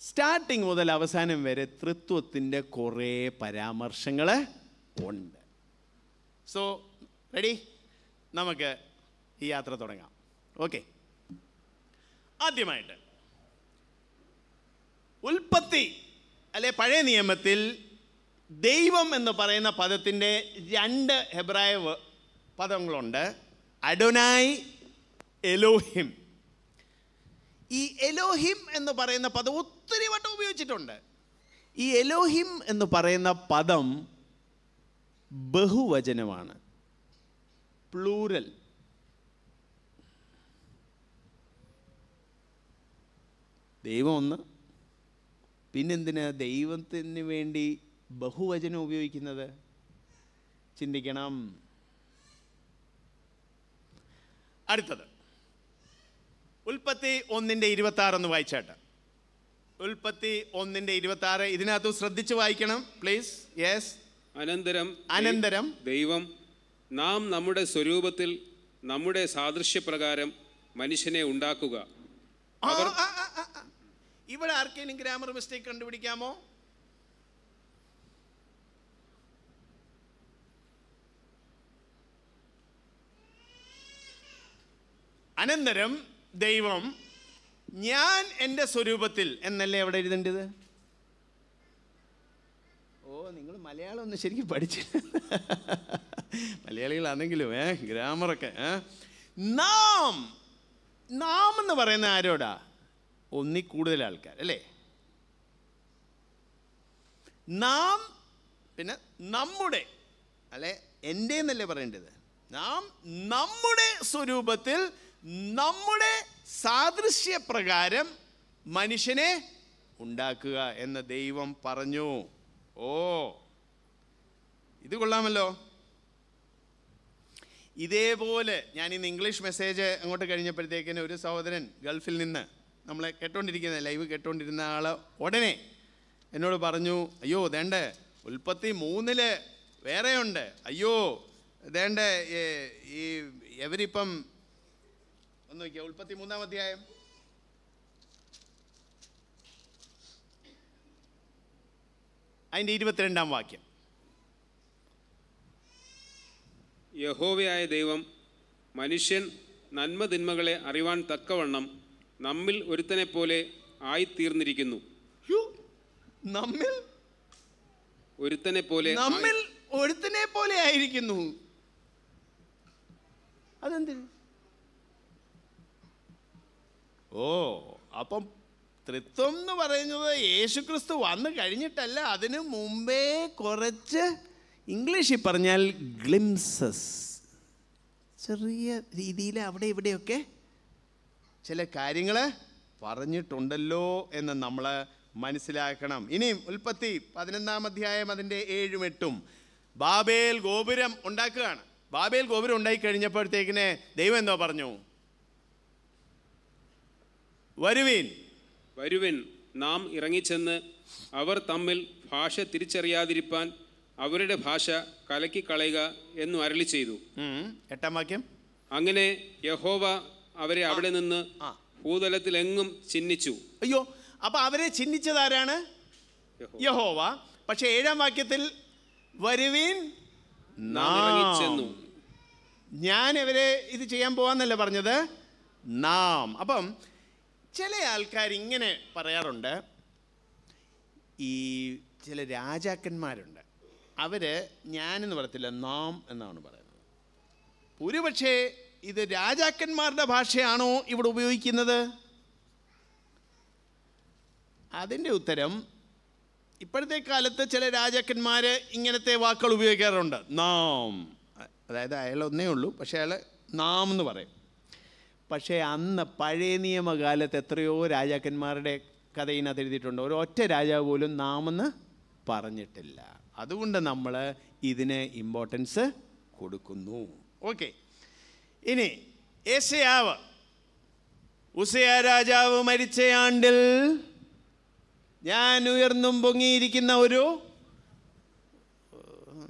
സ്റ്റാർട്ടിങ് മുതൽ അവസാനം വരെ തൃത്വത്തിൻ്റെ കുറേ പരാമർശങ്ങൾ ഉണ്ട് സോ റെഡി നമുക്ക് ഈ യാത്ര തുടങ്ങാം ഓക്കെ ആദ്യമായിട്ട് ഉൽപ്പത്തി അല്ലെ പഴയ നിയമത്തിൽ ദൈവം എന്ന് പറയുന്ന പദത്തിൻ്റെ രണ്ട് ഹെബ്രായ പദങ്ങളുണ്ട് അഡൊനായി എലോഹിം ഈ എലോഹിം എന്ന് പറയുന്ന പദം ഒത്തിരി വട്ടം ഉപയോഗിച്ചിട്ടുണ്ട് ഈ എലോഹിം എന്ന് പറയുന്ന പദം ബഹുവചനമാണ് പ്ലൂരൽ ദൈവം ഒന്ന് പിന്നെന്തിന് ദൈവത്തിന് വേണ്ടി ബഹുവചനം ഉപയോഗിക്കുന്നത് ചിന്തിക്കണം അടുത്തത് ഉൽപ്പത്തി ഒന്നിൻ്റെ ഒന്ന് വായിച്ചാട്ടെ ഉൽപ്പത്തി ഒന്നിൻ്റെ ആറ് ഇതിനകത്ത് ശ്രദ്ധിച്ച് വായിക്കണം പ്ലീസ് യെസ് അനന്തരം അനന്തരം ദൈവം നാം നമ്മുടെ സ്വരൂപത്തിൽ നമ്മുടെ സാദൃശ്യപ്രകാരം മനുഷ്യനെ ഉണ്ടാക്കുക ഇവിടെ ആർക്കെങ്കിലും ഗ്രാമർ മിസ്റ്റേക്ക് കണ്ടുപിടിക്കാമോ അനന്തരം ദൈവം ഞാൻ എൻ്റെ സ്വരൂപത്തിൽ എന്നല്ലേ അവിടെ എഴുതേണ്ടത് ഓ നിങ്ങൾ മലയാളം ഒന്ന് ശരിക്കും പഠിച്ചില്ല മലയാളികളാണെങ്കിലും ഏ ഗ്രാമറൊക്കെ നാം നാം എന്ന് പറയുന്ന ആരോടാ ഒന്നി കൂടുതൽ ആൾക്കാർ അല്ലേ നാം പിന്നെ നമ്മുടെ അല്ലെ എൻ്റെ എന്നല്ലേ പറയേണ്ടത് നാം നമ്മുടെ സ്വരൂപത്തിൽ നമ്മുടെ സാദൃശ്യപ്രകാരം മനുഷ്യനെ ഉണ്ടാക്കുക എന്ന് ദൈവം പറഞ്ഞു ഓ ഇത് കൊള്ളാമല്ലോ ഇതേപോലെ ഞാൻ ഇന്ന് ഇംഗ്ലീഷ് മെസ്സേജ് അങ്ങോട്ട് കഴിഞ്ഞപ്പോഴത്തേക്കിന് ഒരു സഹോദരൻ ഗൾഫിൽ നിന്ന് നമ്മളെ കേട്ടോണ്ടിരിക്കുന്ന ലൈവ് കേട്ടോണ്ടിരുന്ന ആൾ ഉടനെ എന്നോട് പറഞ്ഞു അയ്യോ ദേണ്ടേ ഉൽപ്പത്തി മൂന്നിൽ വേറെയുണ്ട് അയ്യോ ദേണ്ട ഈ എവരിപ്പം ഒന്ന് നോക്കിയ ഉൽപ്പത്തി മൂന്നാം അധ്യായം അതിൻ്റെ ഇരുപത്തിരണ്ടാം വാക്യം യഹോവയായ ദൈവം മനുഷ്യൻ നന്മതിന്മകളെ അറിവാൻ തക്കവണ്ണം നമ്മിൽ ഒരുത്തനെ പോലെ ആയിത്തീർന്നിരിക്കുന്നു നമ്മിൽ ഒരുത്തനെ പോലെ നമ്മിൽ ഒരുത്തനെ പോലെ ആയിരിക്കുന്നു അതെന്തിന് ഓ അപ്പം തൃത്വം എന്ന് പറയുന്നത് യേശുക്രിസ്തു വന്നു കഴിഞ്ഞിട്ടല്ല അതിനു മുമ്പേ കുറച്ച് ഇംഗ്ലീഷിൽ പറഞ്ഞാൽ ഗ്ലിംസസ് ചെറിയ രീതിയിൽ അവിടെ ഇവിടെയൊക്കെ ചില കാര്യങ്ങൾ പറഞ്ഞിട്ടുണ്ടല്ലോ എന്ന് നമ്മൾ മനസ്സിലാക്കണം ഇനിയും ഉൽപ്പത്തി പതിനൊന്നാം അധ്യായം അതിൻ്റെ ഏഴും എട്ടും ബാബേൽ ഗോപുരം ഉണ്ടാക്കുകയാണ് ബാബേൽ ഗോപുരം ഉണ്ടായി കഴിഞ്ഞപ്പോഴത്തേക്കിന് ദൈവം എന്തോ പറഞ്ഞു വരുവിൻ വരുവിൻ നാം ഇറങ്ങിച്ചെന്ന് അവർ തമ്മിൽ ഭാഷ തിരിച്ചറിയാതിരിപ്പാൻ അവരുടെ ഭാഷ കലക്കി കളയുക എന്ന് അരളി ചെയ്തു എട്ടാം വാക്യം അങ്ങനെ യഹോവ അവരെ അവിടെ നിന്ന് ഭൂതലത്തിൽ എങ്ങും ചിഹ്നിച്ചു അയ്യോ അപ്പൊ അവരെ ആരാണ് യഹോവ പക്ഷെ ഏഴാം വാക്യത്തിൽ വരുവീൻ ഞാൻ ഇവരെ ഇത് ചെയ്യാൻ പോവാന്നല്ലേ പറഞ്ഞത് നാം അപ്പം ചില ആൾക്കാർ ഇങ്ങനെ പറയാറുണ്ട് ഈ ചില രാജാക്കന്മാരുണ്ട് അവര് ഞാനെന്ന് പറയത്തില്ല നാം എന്നാണ് പറയുന്നത് ഒരുപക്ഷേ ഇത് രാജാക്കന്മാരുടെ ഭാഷയാണോ ഇവിടെ ഉപയോഗിക്കുന്നത് അതിൻ്റെ ഉത്തരം ഇപ്പോഴത്തെ കാലത്ത് ചില രാജാക്കന്മാർ ഇങ്ങനത്തെ വാക്കുകൾ ഉപയോഗിക്കാറുണ്ട് നാം അതായത് അയാൾ ഒന്നേ ഉള്ളൂ പക്ഷേ അയാൾ നാം എന്ന് പറയും പക്ഷേ അന്ന് പഴയ നിയമകാലത്ത് എത്രയോ രാജാക്കന്മാരുടെ കഥയിനകത്ത് എഴുതിയിട്ടുണ്ട് ഒരു ഒറ്റ രാജാവ് പോലും നാമെന്ന് പറഞ്ഞിട്ടില്ല അതുകൊണ്ട് നമ്മൾ ഇതിന് ഇമ്പോർട്ടൻസ് കൊടുക്കുന്നു ഓക്കെ ഇനി ഏശയാവ് ഉസയ രാജാവ് മരിച്ച ആണ്ടിൽ ഞാൻ ഉയർന്നും പൊങ്ങിയിരിക്കുന്ന ഒരു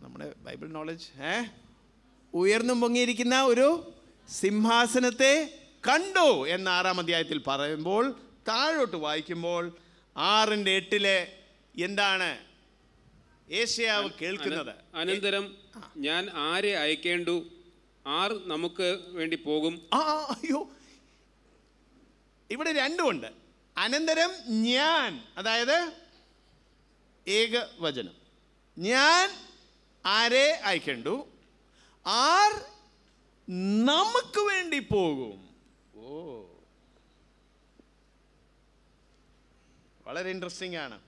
നമ്മുടെ ബൈബിൾ നോളജ് ഏ ഉയർന്നും പൊങ്ങിയിരിക്കുന്ന ഒരു സിംഹാസനത്തെ കണ്ടു എന്ന ആറാം അധ്യായത്തിൽ പറയുമ്പോൾ താഴോട്ട് വായിക്കുമ്പോൾ ആറിൻ്റെ എട്ടിലെ എന്താണ് ഏഷ്യാവ് കേൾക്കുന്നത് അനന്തരം ഞാൻ ആരെ അയക്കേണ്ടു ആർ നമുക്ക് വേണ്ടി പോകും ആ അയ്യോ ഇവിടെ രണ്ടുമുണ്ട് അനന്തരം ഞാൻ അതായത് ഏകവചനം ഞാൻ ആരെ അയക്കണ്ടു ആർ നമുക്ക് വേണ്ടി പോകും ഓ വളരെ ഇൻട്രസ്റ്റിംഗ് ആണ്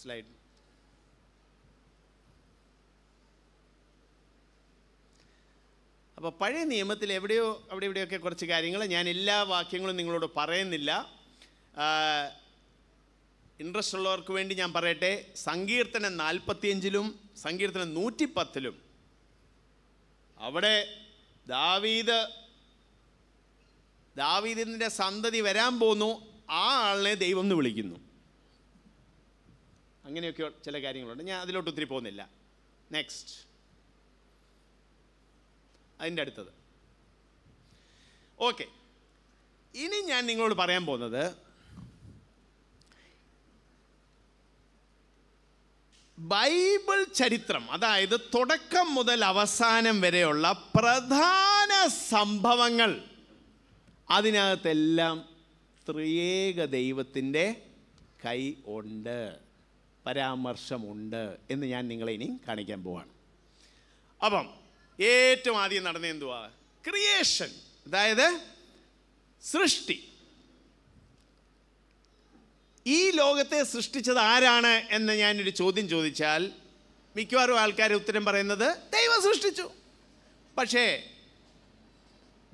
സ്ലൈഡ് അപ്പോൾ പഴയ നിയമത്തിൽ എവിടെയോ അവിടെ ഇവിടെയൊക്കെ കുറച്ച് കാര്യങ്ങൾ ഞാൻ എല്ലാ വാക്യങ്ങളും നിങ്ങളോട് പറയുന്നില്ല ഇൻട്രസ്റ്റ് ഉള്ളവർക്ക് വേണ്ടി ഞാൻ പറയട്ടെ സങ്കീർത്തനം നാൽപ്പത്തിയഞ്ചിലും സങ്കീർത്തനം നൂറ്റിപ്പത്തിലും അവിടെ ദാവീദ് ദാവീദിൻ്റെ സന്തതി വരാൻ പോന്നു ആ ആളിനെ ദൈവം എന്ന് വിളിക്കുന്നു അങ്ങനെയൊക്കെ ചില കാര്യങ്ങളുണ്ട് ഞാൻ അതിലോട്ട് ഒത്തിരി പോകുന്നില്ല നെക്സ്റ്റ് അതിൻ്റെ അടുത്തത് ഓക്കെ ഇനി ഞാൻ നിങ്ങളോട് പറയാൻ പോകുന്നത് ബൈബിൾ ചരിത്രം അതായത് തുടക്കം മുതൽ അവസാനം വരെയുള്ള പ്രധാന സംഭവങ്ങൾ അതിനകത്തെല്ലാം ത്രിയേക ദൈവത്തിൻ്റെ കൈ ഉണ്ട് പരാമർശമുണ്ട് എന്ന് ഞാൻ നിങ്ങളെ ഇനി കാണിക്കാൻ പോവാണ് അപ്പം ഏറ്റവും ആദ്യം നടന്ന എന്തുവാ ക്രിയേഷൻ അതായത് സൃഷ്ടി ഈ ലോകത്തെ സൃഷ്ടിച്ചത് ആരാണ് എന്ന് ഞാനൊരു ചോദ്യം ചോദിച്ചാൽ മിക്കവാറും ആൾക്കാർ ഉത്തരം പറയുന്നത് ദൈവം സൃഷ്ടിച്ചു പക്ഷേ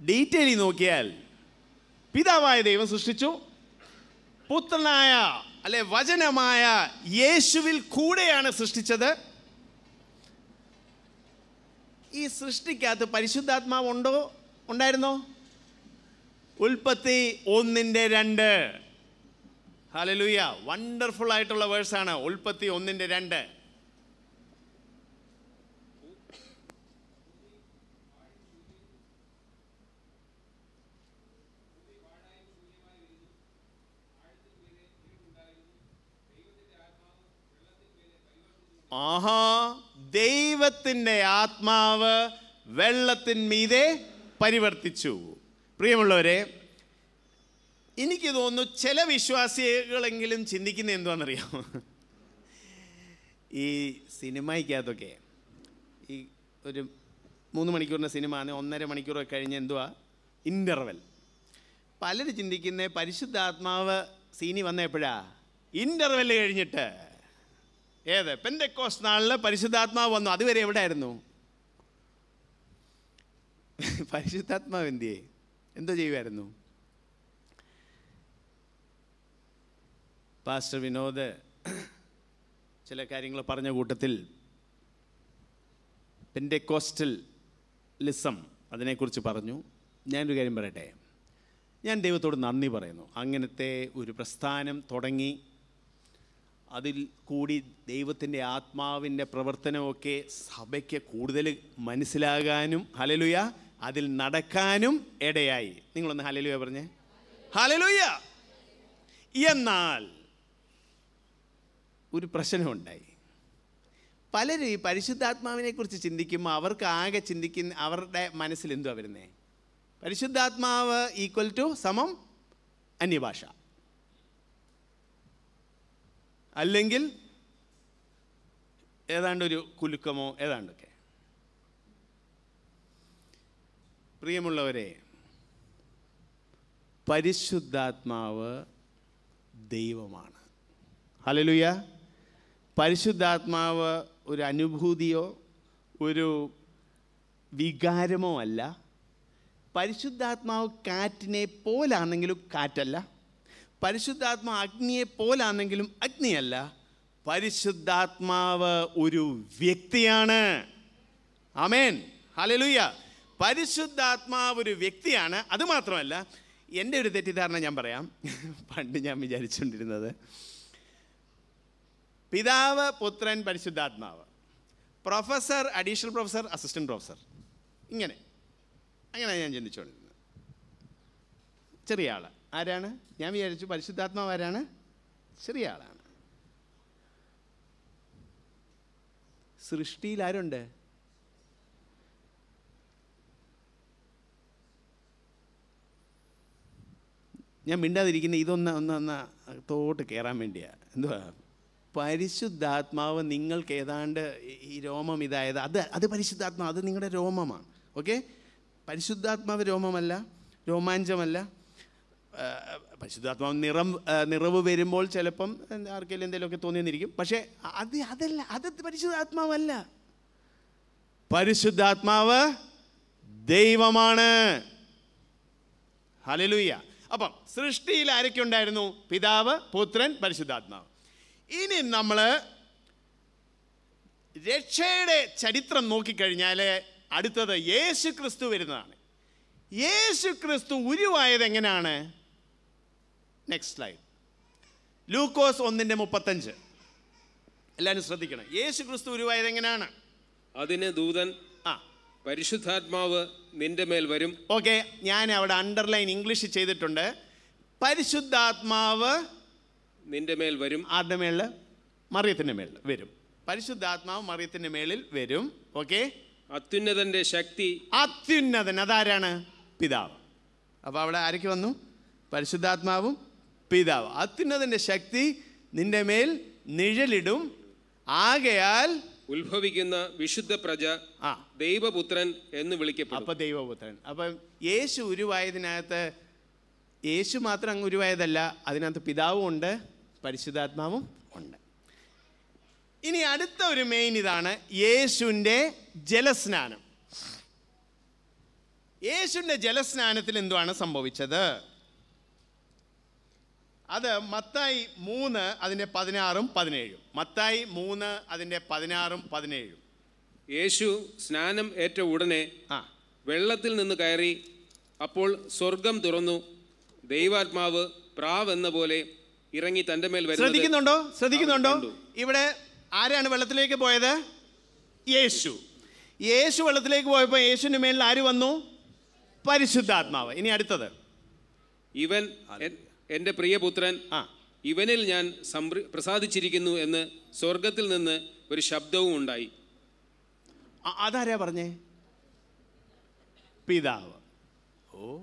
ഡീറ്റെയിൽ നോക്കിയാൽ പിതാവായ ദൈവം സൃഷ്ടിച്ചു പുത്രനായ അല്ലെ വചനമായ യേശുവിൽ കൂടെയാണ് സൃഷ്ടിച്ചത് ഈ സൃഷ്ടിക്കകത്ത് പരിശുദ്ധാത്മാവ് ഉണ്ടോ ഉണ്ടായിരുന്നോ ഉൽപ്പത്തി ഒന്നിൻ്റെ രണ്ട് ഹലലൂയ വണ്ടർഫുൾ ആയിട്ടുള്ള വേഴ്സാണ് ഉൽപ്പത്തി ഒന്നിൻ്റെ രണ്ട് ആഹാ ദൈവത്തിൻ്റെ ആത്മാവ് വെള്ളത്തിന്മീതെ പരിവർത്തിച്ചു പ്രിയമുള്ളവരെ എനിക്ക് തോന്നുന്നു ചില വിശ്വാസികളെങ്കിലും ചിന്തിക്കുന്ന എന്തുവാണെന്നറിയാമോ ഈ സിനിമയ്ക്കകത്തൊക്കെ ഈ ഒരു മൂന്ന് മണിക്കൂറിൻ്റെ സിനിമ ആണ് ഒന്നര മണിക്കൂറൊക്കെ കഴിഞ്ഞ് എന്തുവാ ഇൻ്റർവെൽ പലരും ചിന്തിക്കുന്ന പരിശുദ്ധാത്മാവ് സീനി വന്ന എപ്പോഴാ ഇൻ്റർവെൽ കഴിഞ്ഞിട്ട് ഏത് കോസ് നാളിൽ പരിശുദ്ധാത്മാവ് വന്നു അതുവരെ എവിടെ ആയിരുന്നു പരിശുദ്ധാത്മാവ് എന്തിയേ എന്തോ ചെയ്യുമായിരുന്നു പാസ്റ്റർ വിനോദ് ചില കാര്യങ്ങൾ പറഞ്ഞ കൂട്ടത്തിൽ പെൻഡെക്കോസ്റ്റൽ ലിസം അതിനെക്കുറിച്ച് പറഞ്ഞു ഞാനൊരു കാര്യം പറയട്ടെ ഞാൻ ദൈവത്തോട് നന്ദി പറയുന്നു അങ്ങനത്തെ ഒരു പ്രസ്ഥാനം തുടങ്ങി അതിൽ കൂടി ദൈവത്തിൻ്റെ ആത്മാവിൻ്റെ പ്രവർത്തനമൊക്കെ സഭയ്ക്ക് കൂടുതൽ മനസ്സിലാകാനും ഹലലുയ അതിൽ നടക്കാനും ഇടയായി നിങ്ങളൊന്ന് ഹലലുയ പറഞ്ഞേ ഹലലുയ എന്നാൽ ഒരു പ്രശ്നമുണ്ടായി പലരും ഈ പരിശുദ്ധാത്മാവിനെക്കുറിച്ച് ചിന്തിക്കുമ്പോൾ അവർക്ക് ആകെ ചിന്തിക്കുന്ന അവരുടെ മനസ്സിൽ എന്തുവാ വരുന്നത് പരിശുദ്ധാത്മാവ് ഈക്വൽ ടു സമം അന്യഭാഷ അല്ലെങ്കിൽ ഏതാണ്ടൊരു കുലുക്കമോ ഏതാണ്ടൊക്കെ പ്രിയമുള്ളവരെ പരിശുദ്ധാത്മാവ് ദൈവമാണ് ഹലലുയ പരിശുദ്ധാത്മാവ് ഒരു അനുഭൂതിയോ ഒരു വികാരമോ അല്ല പരിശുദ്ധാത്മാവ് കാറ്റിനെ പോലാണെങ്കിലും കാറ്റല്ല പരിശുദ്ധാത്മ അഗ്നിയെ പോലാണെങ്കിലും അഗ്നിയല്ല പരിശുദ്ധാത്മാവ് ഒരു വ്യക്തിയാണ് അമേൻ ഹലലുയ്യ പരിശുദ്ധാത്മാവ് ഒരു വ്യക്തിയാണ് അതുമാത്രമല്ല എൻ്റെ ഒരു തെറ്റിദ്ധാരണ ഞാൻ പറയാം പണ്ട് ഞാൻ വിചാരിച്ചുകൊണ്ടിരുന്നത് പിതാവ് പുത്രൻ പരിശുദ്ധാത്മാവ് professor additional professor assistant professor ഇങ്ങനെ അങ്ങനെയാണ് ഞാൻ ചിന്തിച്ചുകൊണ്ടിരുന്നത് ചെറിയ ആളാണ് ആരാണ് ഞാൻ വിചാരിച്ചു പരിശുദ്ധാത്മാവ് ആരാണ് ചെറിയ ആളാണ് സൃഷ്ടിയിൽ ആരുണ്ട് ഞാൻ മിണ്ടാതിരിക്കുന്ന ഇതൊന്ന് ഒന്ന് ഒന്ന് തോട്ട് കയറാൻ വേണ്ടിയാ എന്തുവാ പരിശുദ്ധാത്മാവ് നിങ്ങൾക്ക് ഏതാണ്ട് ഈ രോമം ഇതായത് അത് അത് പരിശുദ്ധാത്മാവ് അത് നിങ്ങളുടെ രോമമാണ് ഓക്കെ പരിശുദ്ധാത്മാവ് രോമമല്ല രോമാഞ്ചമല്ല പരിശുദ്ധാത്മാവ് നിറം നിറവ് വരുമ്പോൾ ചിലപ്പം ആർക്കെങ്കിലും എന്തെങ്കിലുമൊക്കെ തോന്നിയെന്നിരിക്കും പക്ഷേ അത് അതല്ല അത് പരിശുദ്ധാത്മാവല്ല പരിശുദ്ധാത്മാവ് ദൈവമാണ് ഹലലൂയ്യ അപ്പം സൃഷ്ടിയിൽ ആരൊക്കെ ഉണ്ടായിരുന്നു പിതാവ് പുത്രൻ പരിശുദ്ധാത്മാവ് ഇനി നമ്മൾ രക്ഷയുടെ ചരിത്രം നോക്കിക്കഴിഞ്ഞാൽ അടുത്തത് യേശു ക്രിസ്തു വരുന്നതാണ് യേശു ക്രിസ്തു ഉരുവായത് എങ്ങനെയാണ് നെക്സ്റ്റ് സ്ലൈഡ് ലൂക്കോസ് ഒന്നിൻ്റെ മുപ്പത്തഞ്ച് എല്ലാവരും ശ്രദ്ധിക്കണം യേശു ക്രിസ്തു ഉരുവായത് എങ്ങനെയാണ് അതിന് ദൂതൻ ആ പരിശുദ്ധാത്മാവ് നിന്റെ മേൽ വരും ഓക്കെ ഞാൻ അവിടെ അണ്ടർലൈൻ ഇംഗ്ലീഷ് ചെയ്തിട്ടുണ്ട് പരിശുദ്ധാത്മാവ് നിന്റെ മേൽ വരും ആരുടെ മേളിൽ മറിയത്തിൻ്റെ മേളിൽ വരും പരിശുദ്ധാത്മാവ് മറിയത്തിൻ്റെ മേളിൽ വരും ഓക്കെ അത്യുന്നതൻ്റെ ശക്തി അത്യുന്നതൻ അതാരാണ് പിതാവ് അപ്പോൾ അവിടെ ആരൊക്കെ വന്നു പരിശുദ്ധാത്മാവും പിതാവ് അത്യുന്നതിൻ്റെ ശക്തി നിന്റെ മേൽ നിഴലിടും ആകയാൽ ഉത്ഭവിക്കുന്ന വിശുദ്ധ പ്രജ ആ ദൈവപുത്രൻ എന്ന് വിളിക്കപ്പെടും അപ്പം ദൈവപുത്രൻ അപ്പം യേശു ഉരുവായതിനകത്ത് യേശു മാത്രം അങ്ങ് ഉരുവായതല്ല അതിനകത്ത് പിതാവും ഉണ്ട് പരിശുദ്ധാത്മാവും ഉണ്ട് ഇനി അടുത്ത ഒരു മെയിൻ ഇതാണ് യേശുവിൻ്റെ ജലസ്നാനം യേശുവിൻ്റെ ജലസ്നാനത്തിൽ എന്തുവാണ് സംഭവിച്ചത് അത് മത്തായി മൂന്ന് അതിൻ്റെ പതിനാറും പതിനേഴും മത്തായി മൂന്ന് അതിൻ്റെ പതിനാറും പതിനേഴും യേശു സ്നാനം ഏറ്റ ഉടനെ ആ വെള്ളത്തിൽ നിന്ന് കയറി അപ്പോൾ സ്വർഗം തുറന്നു ദൈവാത്മാവ് പ്രാവ് എന്ന പോലെ ഇറങ്ങി തൻ്റെ മേൽ ശ്രദ്ധിക്കുന്നുണ്ടോ ശ്രദ്ധിക്കുന്നുണ്ടോ ഇവിടെ ആരാണ് വെള്ളത്തിലേക്ക് പോയത് യേശു യേശു വെള്ളത്തിലേക്ക് പോയപ്പോൾ യേശുവിൻ്റെ മേലിൽ ആര് വന്നു പരിശുദ്ധാത്മാവ് ഇനി അടുത്തത് ഇവൻ എൻ്റെ പ്രിയപുത്രൻ ആ ഇവനിൽ ഞാൻ സംപ്ര പ്രസാദിച്ചിരിക്കുന്നു എന്ന് സ്വർഗത്തിൽ നിന്ന് ഒരു ശബ്ദവും ഉണ്ടായി അതാരാ പറഞ്ഞേ പിതാവ് ഓ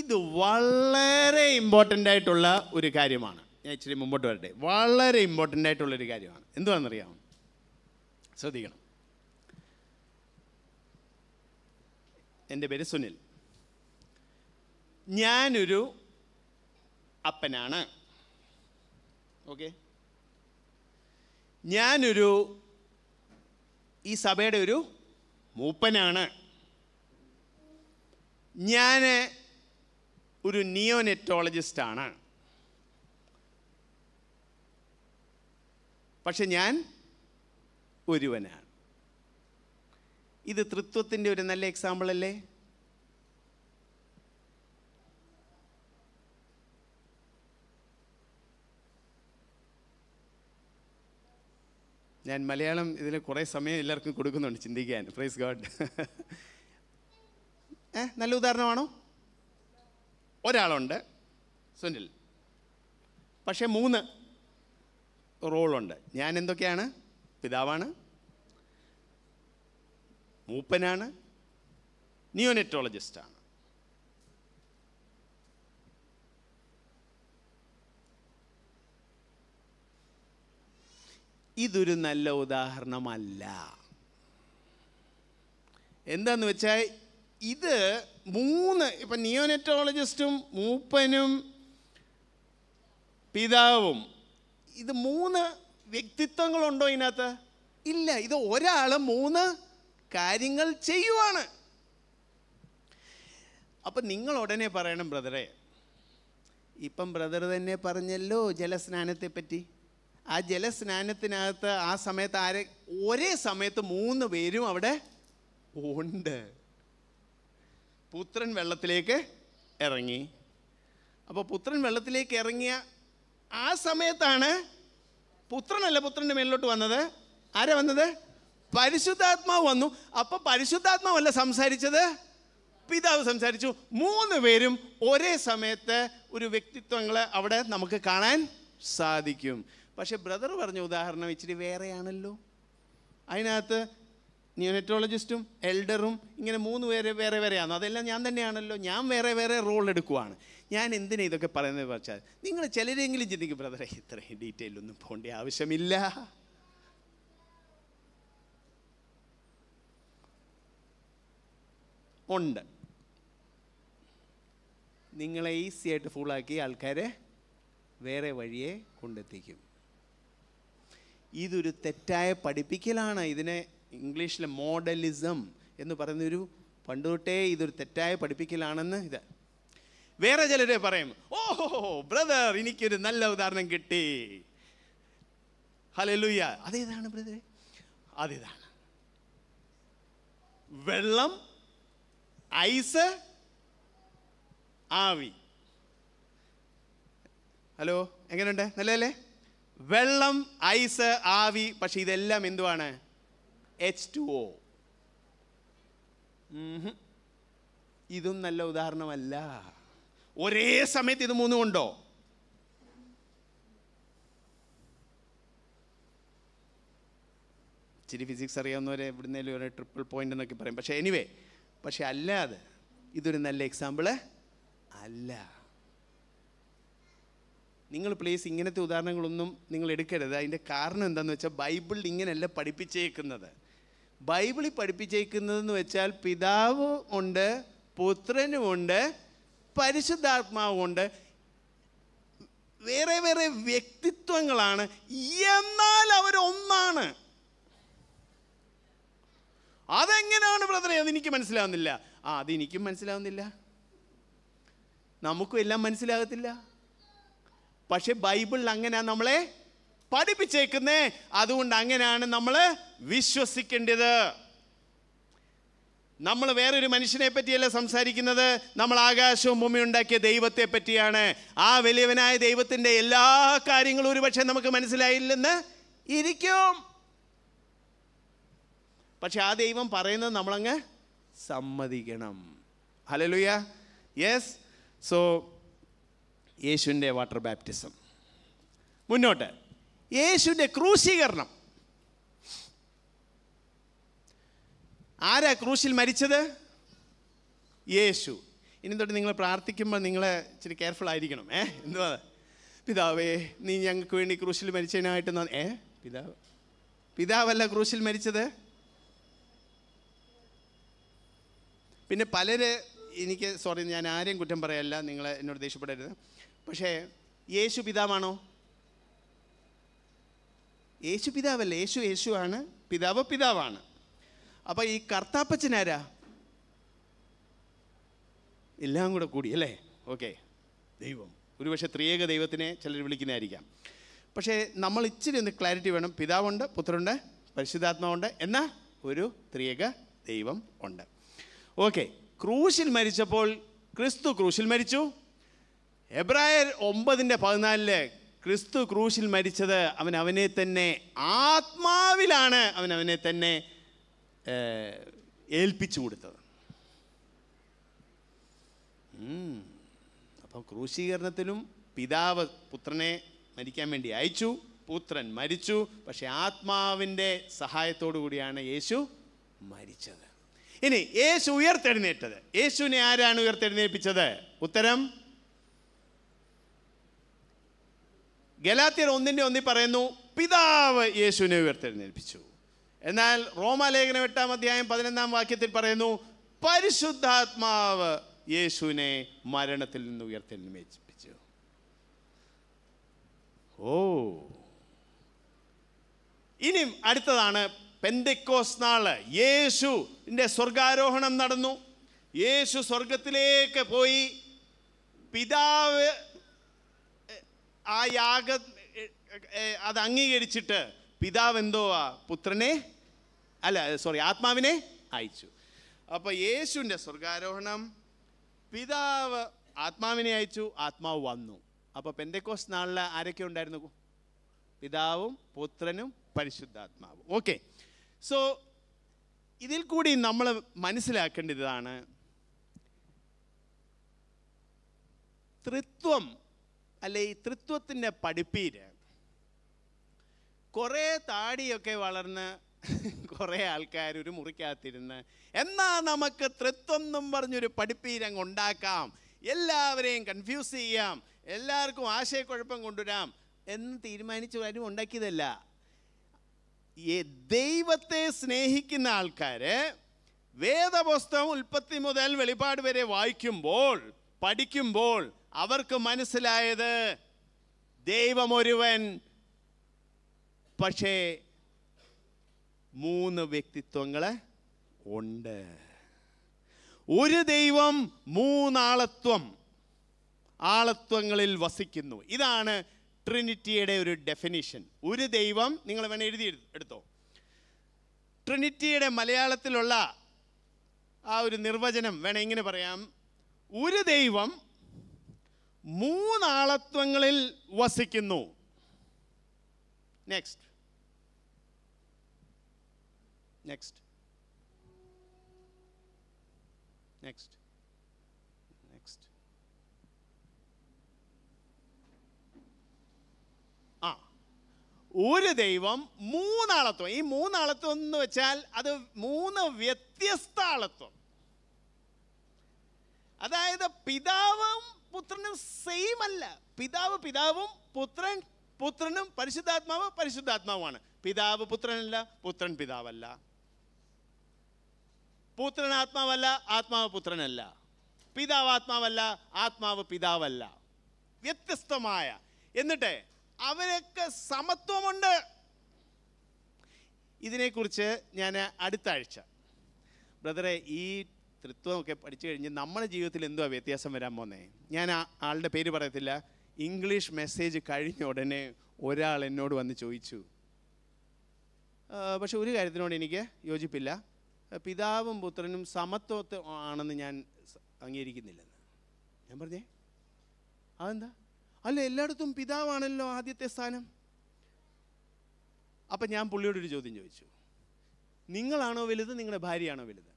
ഇത് വളരെ ഇമ്പോർട്ടൻ്റ് ആയിട്ടുള്ള ഒരു കാര്യമാണ് ഞാൻ ഇച്ചിരി മുമ്പോട്ട് വരട്ടെ വളരെ ഇമ്പോർട്ടൻ്റ് ആയിട്ടുള്ളൊരു കാര്യമാണ് എന്തുവാണെന്നറിയാമോ ശ്രദ്ധിക്കണം എൻ്റെ പേര് സുനിൽ ഞാനൊരു അപ്പനാണ് ഓക്കെ ഞാനൊരു ഈ സഭയുടെ ഒരു മൂപ്പനാണ് ഞാൻ ഒരു നിയോനെറ്റോളജിസ്റ്റാണ് പക്ഷെ ഞാൻ ഒരുവനാണ് ഇത് തൃത്വത്തിൻ്റെ ഒരു നല്ല എക്സാമ്പിൾ അല്ലേ ഞാൻ മലയാളം ഇതിൽ കുറേ സമയം എല്ലാവർക്കും കൊടുക്കുന്നുണ്ട് ചിന്തിക്കാൻ പ്രൈസ് ഗോഡ് ഏ നല്ല ഉദാഹരണമാണോ ഒരാളുണ്ട് സുനിൽ പക്ഷേ മൂന്ന് റോളുണ്ട് ഞാൻ എന്തൊക്കെയാണ് പിതാവാണ് മൂപ്പനാണ് നിയോനെറ്റോളജിസ്റ്റാണ് ഇതൊരു നല്ല ഉദാഹരണമല്ല എന്താന്ന് വെച്ചാൽ ഇത് മൂന്ന് ഇപ്പം നിയോനെറ്റോളജിസ്റ്റും മൂപ്പനും പിതാവും ഇത് മൂന്ന് വ്യക്തിത്വങ്ങളുണ്ടോ ഇതിനകത്ത് ഇല്ല ഇത് ഒരാൾ മൂന്ന് കാര്യങ്ങൾ ചെയ്യുവാണ് അപ്പം നിങ്ങൾ ഉടനെ പറയണം ബ്രദറെ ഇപ്പം ബ്രദർ തന്നെ പറഞ്ഞല്ലോ ജലസ്നാനത്തെപ്പറ്റി ആ ജലസ്നാനത്തിനകത്ത് ആ സമയത്ത് ആരെ ഒരേ സമയത്ത് മൂന്ന് പേരും അവിടെ ഉണ്ട് പുത്രൻ വെള്ളത്തിലേക്ക് ഇറങ്ങി അപ്പോൾ പുത്രൻ വെള്ളത്തിലേക്ക് ഇറങ്ങിയ ആ സമയത്താണ് പുത്രനല്ല പുത്രൻ്റെ മേലിലോട്ട് വന്നത് ആരാ വന്നത് പരിശുദ്ധാത്മാവ് വന്നു അപ്പോൾ പരിശുദ്ധാത്മാവല്ല സംസാരിച്ചത് പിതാവ് സംസാരിച്ചു മൂന്ന് പേരും ഒരേ സമയത്ത് ഒരു വ്യക്തിത്വങ്ങളെ അവിടെ നമുക്ക് കാണാൻ സാധിക്കും പക്ഷേ ബ്രദർ പറഞ്ഞ ഉദാഹരണം ഇച്ചിരി വേറെയാണല്ലോ അതിനകത്ത് ന്യൂനറ്റോളജിസ്റ്റും എൽഡറും ഇങ്ങനെ മൂന്ന് പേര് വേറെ വേറെയാണോ അതെല്ലാം ഞാൻ തന്നെയാണല്ലോ ഞാൻ വേറെ വേറെ റോൾ എടുക്കുവാണ് ഞാൻ എന്തിനാ ഇതൊക്കെ പറയുന്നത് വെച്ചാൽ നിങ്ങൾ ചിലരെങ്കിലും ചിന്തിക്കും ബ്രദറെ ഇത്രയും ഡീറ്റെയിൽ ഒന്നും പോകേണ്ട ആവശ്യമില്ല ഉണ്ട് നിങ്ങളെ ഈസിയായിട്ട് ഫുള്ളാക്കി ആൾക്കാരെ വേറെ വഴിയെ കൊണ്ടെത്തിക്കും ഇതൊരു തെറ്റായ പഠിപ്പിക്കലാണ് ഇതിനെ ഇംഗ്ലീഷിൽ മോഡലിസം എന്ന് പറയുന്നൊരു പണ്ട് തൊട്ടേ ഇതൊരു തെറ്റായ പഠിപ്പിക്കലാണെന്ന് ഇത് വേറെ ചിലരെ പറയും ഓഹോ ബ്രദർ എനിക്കൊരു നല്ല ഉദാഹരണം കിട്ടി ഹലോ ലൂയ അതേതാണ് ബ്രദറെ അതേതാണ് വെള്ളം ഐസ് ആവി ഹലോ എങ്ങനെയുണ്ട് നല്ലതല്ലേ വെള്ളം ഐസ് ആവി പക്ഷെ ഇതെല്ലാം എന്തുവാണ് എച്ച് ടു ഒ ഇതും നല്ല ഉദാഹരണമല്ല ഒരേ സമയത്ത് ഇത് മൂന്നും ഉണ്ടോ ഇച്ചിരി ഫിസിക്സ് അറിയാവുന്നവരെ എവിടുന്നേലും ഒരു ട്രിപ്പിൾ പോയിന്റ് എന്നൊക്കെ പറയും പക്ഷേ എനിവേ പക്ഷേ അല്ല അത് ഇതൊരു നല്ല എക്സാമ്പിള് അല്ല നിങ്ങൾ പ്ലീസ് ഇങ്ങനത്തെ ഉദാഹരണങ്ങളൊന്നും നിങ്ങൾ എടുക്കരുത് അതിൻ്റെ കാരണം എന്താണെന്ന് വെച്ചാൽ ബൈബിൾ ഇങ്ങനെയല്ല പഠിപ്പിച്ചേക്കുന്നത് ബൈബിളിൽ പഠിപ്പിച്ചേക്കുന്നതെന്ന് വെച്ചാൽ പിതാവ് ഉണ്ട് പുത്രനുമുണ്ട് പരിശുദ്ധാത്മാവുമുണ്ട് വേറെ വേറെ വ്യക്തിത്വങ്ങളാണ് എന്നാൽ അവരൊന്നാണ് അതെങ്ങനെയാണ് ബ്രദറെ അതെനിക്ക് മനസ്സിലാവുന്നില്ല ആ അതെനിക്കും മനസ്സിലാവുന്നില്ല നമുക്കും എല്ലാം മനസ്സിലാകത്തില്ല പക്ഷെ ബൈബിളിൽ അങ്ങനെയാണ് നമ്മളെ പഠിപ്പിച്ചേക്കുന്നേ അതുകൊണ്ട് അങ്ങനെയാണ് നമ്മൾ വിശ്വസിക്കേണ്ടത് നമ്മൾ വേറൊരു മനുഷ്യനെ പറ്റിയല്ല സംസാരിക്കുന്നത് നമ്മൾ ആകാശവും ഭൂമി ഉണ്ടാക്കിയ ദൈവത്തെ പറ്റിയാണ് ആ വലിയവനായ ദൈവത്തിൻ്റെ എല്ലാ കാര്യങ്ങളും ഒരുപക്ഷെ നമുക്ക് മനസ്സിലായില്ലെന്ന് ഇരിക്കും പക്ഷെ ആ ദൈവം പറയുന്നത് നമ്മളങ്ങ് സമ്മതിക്കണം ഹലോ ലുയാ യെസ് സോ യേശുവിൻ്റെ വാട്ടർ ബാപ്റ്റിസം മുന്നോട്ട് യേശുവിൻ്റെ ക്രൂശീകരണം ആരാ ക്രൂശിൽ മരിച്ചത് യേശു ഇനി തൊട്ട് നിങ്ങൾ പ്രാർത്ഥിക്കുമ്പോൾ നിങ്ങൾ ഇച്ചിരി കെയർഫുൾ ആയിരിക്കണം ഏ എന്തുവാ പിതാവേ നീ ഞങ്ങൾക്ക് വേണ്ടി ക്രൂശിൽ മരിച്ചതിനായിട്ട് ഏ പിതാവ് പിതാവല്ല ക്രൂശിൽ മരിച്ചത് പിന്നെ പലര് എനിക്ക് സോറി ഞാൻ ആരെയും കുറ്റം പറയല്ല നിങ്ങൾ എന്നോട് ദേഷ്യപ്പെടരുത് പക്ഷേ യേശു പിതാവാണോ യേശു പിതാവല്ല യേശു യേശുവാണ് പിതാവ് പിതാവാണ് അപ്പോൾ ഈ കർത്താപ്പച്ചനാരാ എല്ലാം കൂടെ കൂടി അല്ലേ ഓക്കെ ദൈവം ഒരുപക്ഷെ ത്രിയേക ദൈവത്തിനെ ചിലർ വിളിക്കുന്നതായിരിക്കാം പക്ഷേ നമ്മൾ ഇച്ചിരി ഒന്ന് ക്ലാരിറ്റി വേണം പിതാവുണ്ട് പുത്രനുണ്ട് പരിശുദ്ധാത്മാവുണ്ട് എന്ന ഒരു ത്രിയേക ദൈവം ഉണ്ട് ഓക്കെ ക്രൂശിൽ മരിച്ചപ്പോൾ ക്രിസ്തു ക്രൂശിൽ മരിച്ചു എബ്രായർ ഒമ്പതിൻ്റെ പതിനാലില് ക്രിസ്തു ക്രൂശിൽ മരിച്ചത് അവൻ അവനെ തന്നെ ആത്മാവിലാണ് അവൻ അവനെ തന്നെ ഏൽപ്പിച്ചു കൊടുത്തത് അപ്പോൾ ക്രൂശീകരണത്തിലും പിതാവ് പുത്രനെ മരിക്കാൻ വേണ്ടി അയച്ചു പുത്രൻ മരിച്ചു പക്ഷേ ആത്മാവിൻ്റെ സഹായത്തോടു കൂടിയാണ് യേശു മരിച്ചത് ഇനി യേശു ഉയർത്തെഴുന്നേറ്റത് യേശുവിനെ ആരാണ് ഉയർത്തെഴുന്നേൽപ്പിച്ചത് ഉത്തരം ഗലാത്തിയർ ഒന്നിൻ്റെ ഒന്നിൽ പറയുന്നു പിതാവ് യേശുവിനെ ഉയർത്തെഴുന്നേൽപ്പിച്ചു എന്നാൽ റോമാലേഖനം എട്ടാം അധ്യായം പതിനൊന്നാം വാക്യത്തിൽ പറയുന്നു പരിശുദ്ധാത്മാവ് യേശുവിനെ മരണത്തിൽ നിന്ന് ഉയർത്തെഴുന്നേൽപ്പിച്ചു ഓ ഇനി അടുത്തതാണ് പെന്തക്കോസ് നാള് യേശുവിൻ്റെ സ്വർഗാരോഹണം നടന്നു യേശു സ്വർഗത്തിലേക്ക് പോയി പിതാവ് ആ യാഗ അത് അംഗീകരിച്ചിട്ട് പിതാവ് ആ പുത്രനെ അല്ല സോറി ആത്മാവിനെ അയച്ചു അപ്പോൾ യേശുവിൻ്റെ സ്വർഗാരോഹണം പിതാവ് ആത്മാവിനെ അയച്ചു ആത്മാവ് വന്നു അപ്പോൾ പെൻഡക്കോസ് നാളിൽ ആരൊക്കെ ഉണ്ടായിരുന്നു പിതാവും പുത്രനും പരിശുദ്ധാത്മാവും ഓക്കെ സോ ഇതിൽ കൂടി നമ്മൾ മനസ്സിലാക്കേണ്ടതാണ് ത്രിത്വം അല്ലെ ഈ തൃത്വത്തിൻ്റെ പഠിപ്പീര് കുറേ താടിയൊക്കെ വളർന്ന് കുറേ ആൾക്കാർ ഒരു മുറിക്കാത്തിരുന്ന് എന്നാൽ നമുക്ക് തൃത്വം എന്നും പറഞ്ഞൊരു പഠിപ്പീരങ്ങ് ഉണ്ടാക്കാം എല്ലാവരെയും കൺഫ്യൂസ് ചെയ്യാം എല്ലാവർക്കും ആശയക്കുഴപ്പം കൊണ്ടുവരാം എന്ന് തീരുമാനിച്ചു ആരും ഉണ്ടാക്കിയതല്ല ദൈവത്തെ സ്നേഹിക്കുന്ന ആൾക്കാർ വേദപുസ്തകം ഉൽപ്പത്തി മുതൽ വെളിപാട് വരെ വായിക്കുമ്പോൾ പഠിക്കുമ്പോൾ അവർക്ക് മനസ്സിലായത് ദൈവമൊരുവൻ പക്ഷേ മൂന്ന് വ്യക്തിത്വങ്ങൾ ഉണ്ട് ഒരു ദൈവം മൂന്നാളത്വം ആളത്വങ്ങളിൽ വസിക്കുന്നു ഇതാണ് ട്രിനിറ്റിയുടെ ഒരു ഡെഫിനിഷൻ ഒരു ദൈവം നിങ്ങൾ വേണേൽ എഴുതി എടുത്തോ ട്രിനിറ്റിയുടെ മലയാളത്തിലുള്ള ആ ഒരു നിർവചനം വേണേ ഇങ്ങനെ പറയാം ഒരു ദൈവം മൂന്നാളത്വങ്ങളിൽ വസിക്കുന്നു നെക്സ്റ്റ് നെക്സ്റ്റ് നെക്സ്റ്റ് നെക്സ്റ്റ് ആ ഒരു ദൈവം മൂന്നാളത്വം ഈ മൂന്നാളത്വം എന്ന് വെച്ചാൽ അത് മൂന്ന് വ്യത്യസ്ത ആളത്വം അതായത് പിതാവും പുത്രനും സെയിം അല്ല പിതാവ് പിതാവും പുത്രൻ പുത്രനും പരിശുദ്ധാത്മാവ് പരിശുദ്ധാത്മാവുമാണ് പിതാവ് പുത്രനല്ല പുത്രൻ പിതാവല്ല പുത്രൻ ആത്മാവല്ല ആത്മാവ് പുത്രനല്ല പിതാവ് ആത്മാവല്ല ആത്മാവ് പിതാവല്ല വ്യത്യസ്തമായ എന്നിട്ട് അവരൊക്കെ സമത്വമുണ്ട് ഇതിനെക്കുറിച്ച് ഞാൻ അടുത്ത ആഴ്ച ബ്രദറെ ഈ തൃത്വമൊക്കെ പഠിച്ചു കഴിഞ്ഞ് നമ്മുടെ ജീവിതത്തിൽ എന്തുവാ വ്യത്യാസം വരാൻ പോന്നേ ഞാൻ ആ ആളുടെ പേര് പറയത്തില്ല ഇംഗ്ലീഷ് മെസ്സേജ് കഴിഞ്ഞ ഉടനെ ഒരാൾ എന്നോട് വന്ന് ചോദിച്ചു പക്ഷെ ഒരു കാര്യത്തിനോട് എനിക്ക് യോജിപ്പില്ല പിതാവും പുത്രനും സമത്വത്തെ ആണെന്ന് ഞാൻ അംഗീകരിക്കുന്നില്ലെന്ന് ഞാൻ പറഞ്ഞേ അതെന്താ അല്ല എല്ലായിടത്തും പിതാവാണല്ലോ ആദ്യത്തെ സ്ഥാനം അപ്പം ഞാൻ പുള്ളിയോടൊരു ചോദ്യം ചോദിച്ചു നിങ്ങളാണോ വലുത് നിങ്ങളുടെ ഭാര്യയാണോ വലുത്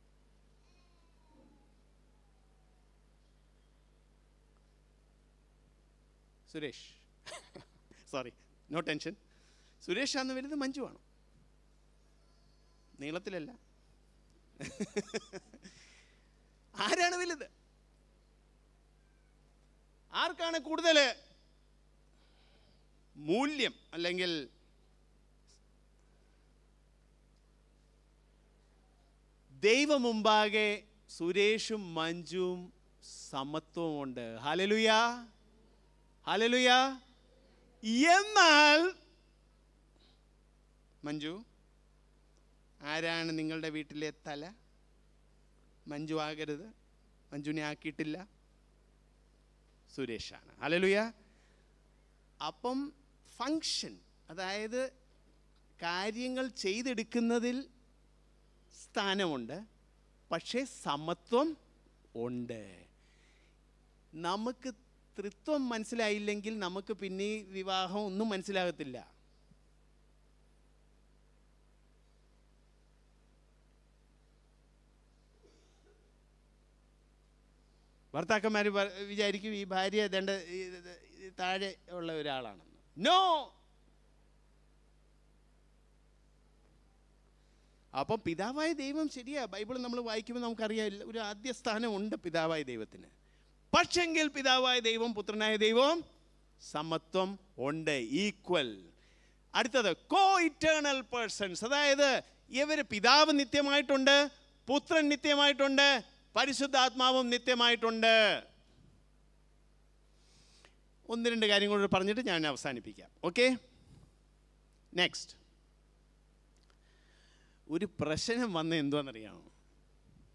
Suresh sorry no tension Suresh വരുന്നത് മഞ്ജു മഞ്ജുവാണ് നീളത്തിലല്ല ആരാണ് വലുത് ആർക്കാണ് കൂടുതൽ മൂല്യം അല്ലെങ്കിൽ ദൈവമുമ്പാകെ സുരേഷും മഞ്ജുവും സമത്വമുണ്ട് ഹാലലുയാ അലലുയ എന്നാൽ മഞ്ജു ആരാണ് നിങ്ങളുടെ വീട്ടിലെ തല മഞ്ജു ആകരുത് മഞ്ജുവിനെ ആക്കിയിട്ടില്ല സുരേഷാണ് അലലുയ അപ്പം ഫങ്ഷൻ അതായത് കാര്യങ്ങൾ ചെയ്തെടുക്കുന്നതിൽ സ്ഥാനമുണ്ട് പക്ഷേ സമത്വം ഉണ്ട് നമുക്ക് കർത്തൃത്വം മനസ്സിലായില്ലെങ്കിൽ നമുക്ക് പിന്നെ വിവാഹം ഒന്നും മനസ്സിലാകത്തില്ല ഭർത്താക്കന്മാർ വിചാരിക്കും ഈ ഭാര്യ ദണ്ട താഴെ ഉള്ള ഒരാളാണെന്ന് നോ അപ്പം പിതാവായ ദൈവം ശരിയാ ബൈബിൾ നമ്മൾ വായിക്കുമ്പോൾ നമുക്കറിയാം ഒരു ആദ്യ സ്ഥാനമുണ്ട് പിതാവായ ദൈവത്തിന് പക്ഷെങ്കിൽ പിതാവായ ദൈവം പുത്രനായ ദൈവം സമത്വം ഉണ്ട് ഈക്വൽ അടുത്തത് കോ ഇറ്റേണൽ പേഴ്സൺസ് അതായത് ഇവർ പിതാവ് നിത്യമായിട്ടുണ്ട് പുത്രൻ നിത്യമായിട്ടുണ്ട് പരിശുദ്ധാത്മാവും നിത്യമായിട്ടുണ്ട് ഒന്ന് രണ്ട് കാര്യം കൂടി പറഞ്ഞിട്ട് ഞാൻ അവസാനിപ്പിക്കാം ഓക്കെ നെക്സ്റ്റ് ഒരു പ്രശ്നം വന്ന എന്തുവാണെന്നറിയാമോ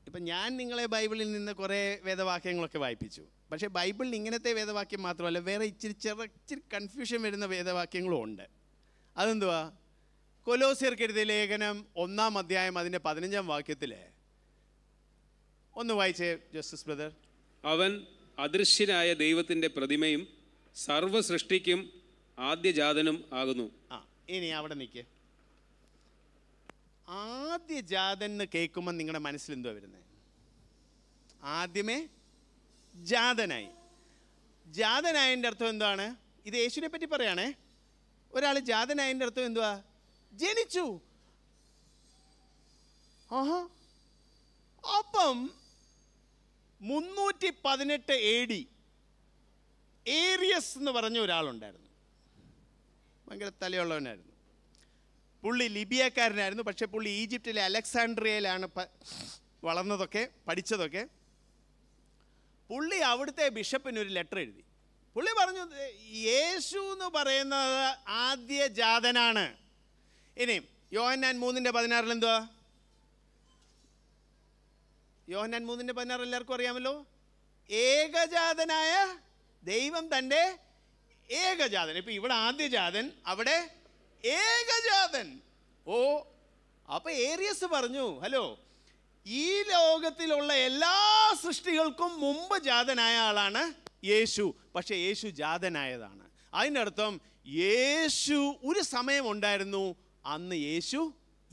ഇപ്പം ഞാൻ നിങ്ങളെ ബൈബിളിൽ നിന്ന് കുറേ വേദവാക്യങ്ങളൊക്കെ വായിപ്പിച്ചു പക്ഷേ ബൈബിളിൽ ഇങ്ങനത്തെ വേദവാക്യം മാത്രമല്ല വേറെ ഇച്ചിരി ചെറു ഇച്ചിരി കൺഫ്യൂഷൻ വരുന്ന വേദവാക്യങ്ങളും ഉണ്ട് അതെന്തുവാ കൊലോസിയർക്കെഴുതിയ ലേഖനം ഒന്നാം അധ്യായം അതിൻ്റെ പതിനഞ്ചാം വാക്യത്തിൽ ഒന്ന് വായിച്ചേ ജസ്റ്റിസ് ബ്രദർ അവൻ അദൃശ്യനായ ദൈവത്തിൻ്റെ പ്രതിമയും സർവ്വ സൃഷ്ടിക്കും ആദ്യജാതനും ആകുന്നു ആ ഇനി അവിടെ നിൽക്കേ ആദ്യ ജാതൻ എന്ന് കേൾക്കുമ്പോൾ നിങ്ങളുടെ മനസ്സിൽ എന്തുവാ വരുന്നത് ആദ്യമേ ജാതനായി ജാതനായതിൻ്റെ അർത്ഥം എന്താണ് ഇത് യേശുവിനെ പറ്റി പറയുകയാണേ ഒരാൾ ജാതനായതിൻ്റെ അർത്ഥം എന്തുവാ ജനിച്ചു ആഹാ അപ്പം മുന്നൂറ്റി പതിനെട്ട് എ ഡി ഏരിയസ് എന്ന് പറഞ്ഞ ഒരാളുണ്ടായിരുന്നു ഭയങ്കര തലയുള്ളവനായിരുന്നു പുള്ളി ലിബിയക്കാരനായിരുന്നു പക്ഷേ പുള്ളി ഈജിപ്തിലെ അലക്സാണ്ട്രിയയിലാണ് വളർന്നതൊക്കെ പഠിച്ചതൊക്കെ പുള്ളി അവിടുത്തെ ബിഷപ്പിന് ഒരു ലെറ്റർ എഴുതി പുള്ളി പറഞ്ഞു യേശു എന്ന് പറയുന്നത് ആദ്യ ജാതനാണ് ഇനിയും യോഹന്നാൻ മൂന്നിൻ്റെ പതിനാറിൽ എന്തുവാ യോഹന്നാൻ മൂന്നിൻ്റെ പതിനാറ് എല്ലാവർക്കും അറിയാമല്ലോ ഏകജാതനായ ദൈവം തൻ്റെ ഏകജാതൻ ഇപ്പം ഇവിടെ ആദ്യജാതൻ അവിടെ ഏകജാതൻ ഓ അപ്പൊ ഏരിയസ് പറഞ്ഞു ഹലോ ഈ ലോകത്തിലുള്ള എല്ലാ സൃഷ്ടികൾക്കും മുമ്പ് ജാതനായ ആളാണ് യേശു പക്ഷേ യേശു ജാതനായതാണ് അതിനർത്ഥം യേശു ഒരു സമയമുണ്ടായിരുന്നു അന്ന് യേശു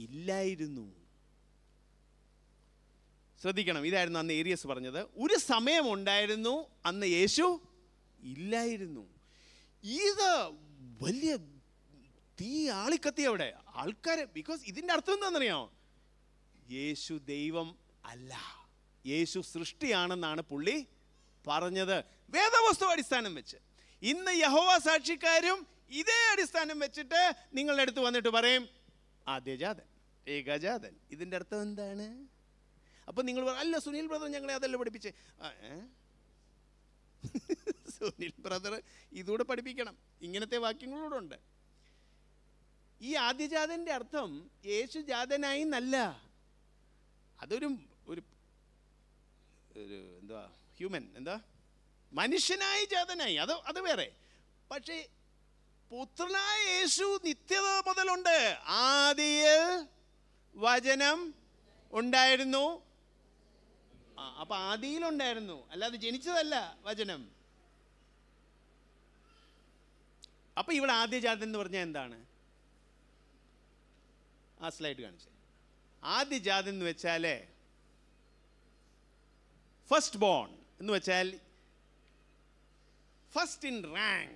ഇല്ലായിരുന്നു ശ്രദ്ധിക്കണം ഇതായിരുന്നു അന്ന് ഏരിയസ് പറഞ്ഞത് ഒരു സമയമുണ്ടായിരുന്നു അന്ന് യേശു ഇല്ലായിരുന്നു ഇത് വലിയ തീ ആളിക്കത്തി അവിടെ ആൾക്കാരെ ബിക്കോസ് ഇതിൻ്റെ അർത്ഥം എന്താണെന്നറിയാമോ യേശു ദൈവം അല്ല യേശു സൃഷ്ടിയാണെന്നാണ് പുള്ളി പറഞ്ഞത് വേദവസ്തു അടിസ്ഥാനം വെച്ച് ഇന്ന് യഹോവ സാക്ഷിക്കാരും ഇതേ അടിസ്ഥാനം വെച്ചിട്ട് നിങ്ങളുടെ അടുത്ത് വന്നിട്ട് പറയും ആദ്യജാതൻ ഏകജാതൻ ഇതിൻ്റെ അർത്ഥം എന്താണ് അപ്പം നിങ്ങൾ അല്ല സുനിൽ ബ്രദർ ഞങ്ങളെ അതല്ല പഠിപ്പിച്ച് സുനിൽ ബ്രദർ ഇതുകൂടെ പഠിപ്പിക്കണം ഇങ്ങനത്തെ വാക്യങ്ങളോടുണ്ട് ഈ ആദ്യജാതൻ്റെ അർത്ഥം യേശു ജാതനായി എന്നല്ല അതൊരു ഒരു ഒരു എന്താ ഹ്യൂമൻ എന്താ മനുഷ്യനായി ജാതനായി അത് അത് വേറെ പക്ഷേ പുത്രനായ യേശു നിത്യത മുതലുണ്ട് ആദ്യ വചനം ഉണ്ടായിരുന്നു അപ്പൊ ആദിയിലുണ്ടായിരുന്നു അല്ലാതെ ജനിച്ചതല്ല വചനം അപ്പൊ ഇവിടെ ജാതൻ എന്ന് പറഞ്ഞാൽ എന്താണ് ആ സ്ലൈഡ് കാണിച്ചേ ജാതി എന്ന് വെച്ചാൽ ഫസ്റ്റ് ബോൺ എന്ന് വെച്ചാൽ first in rank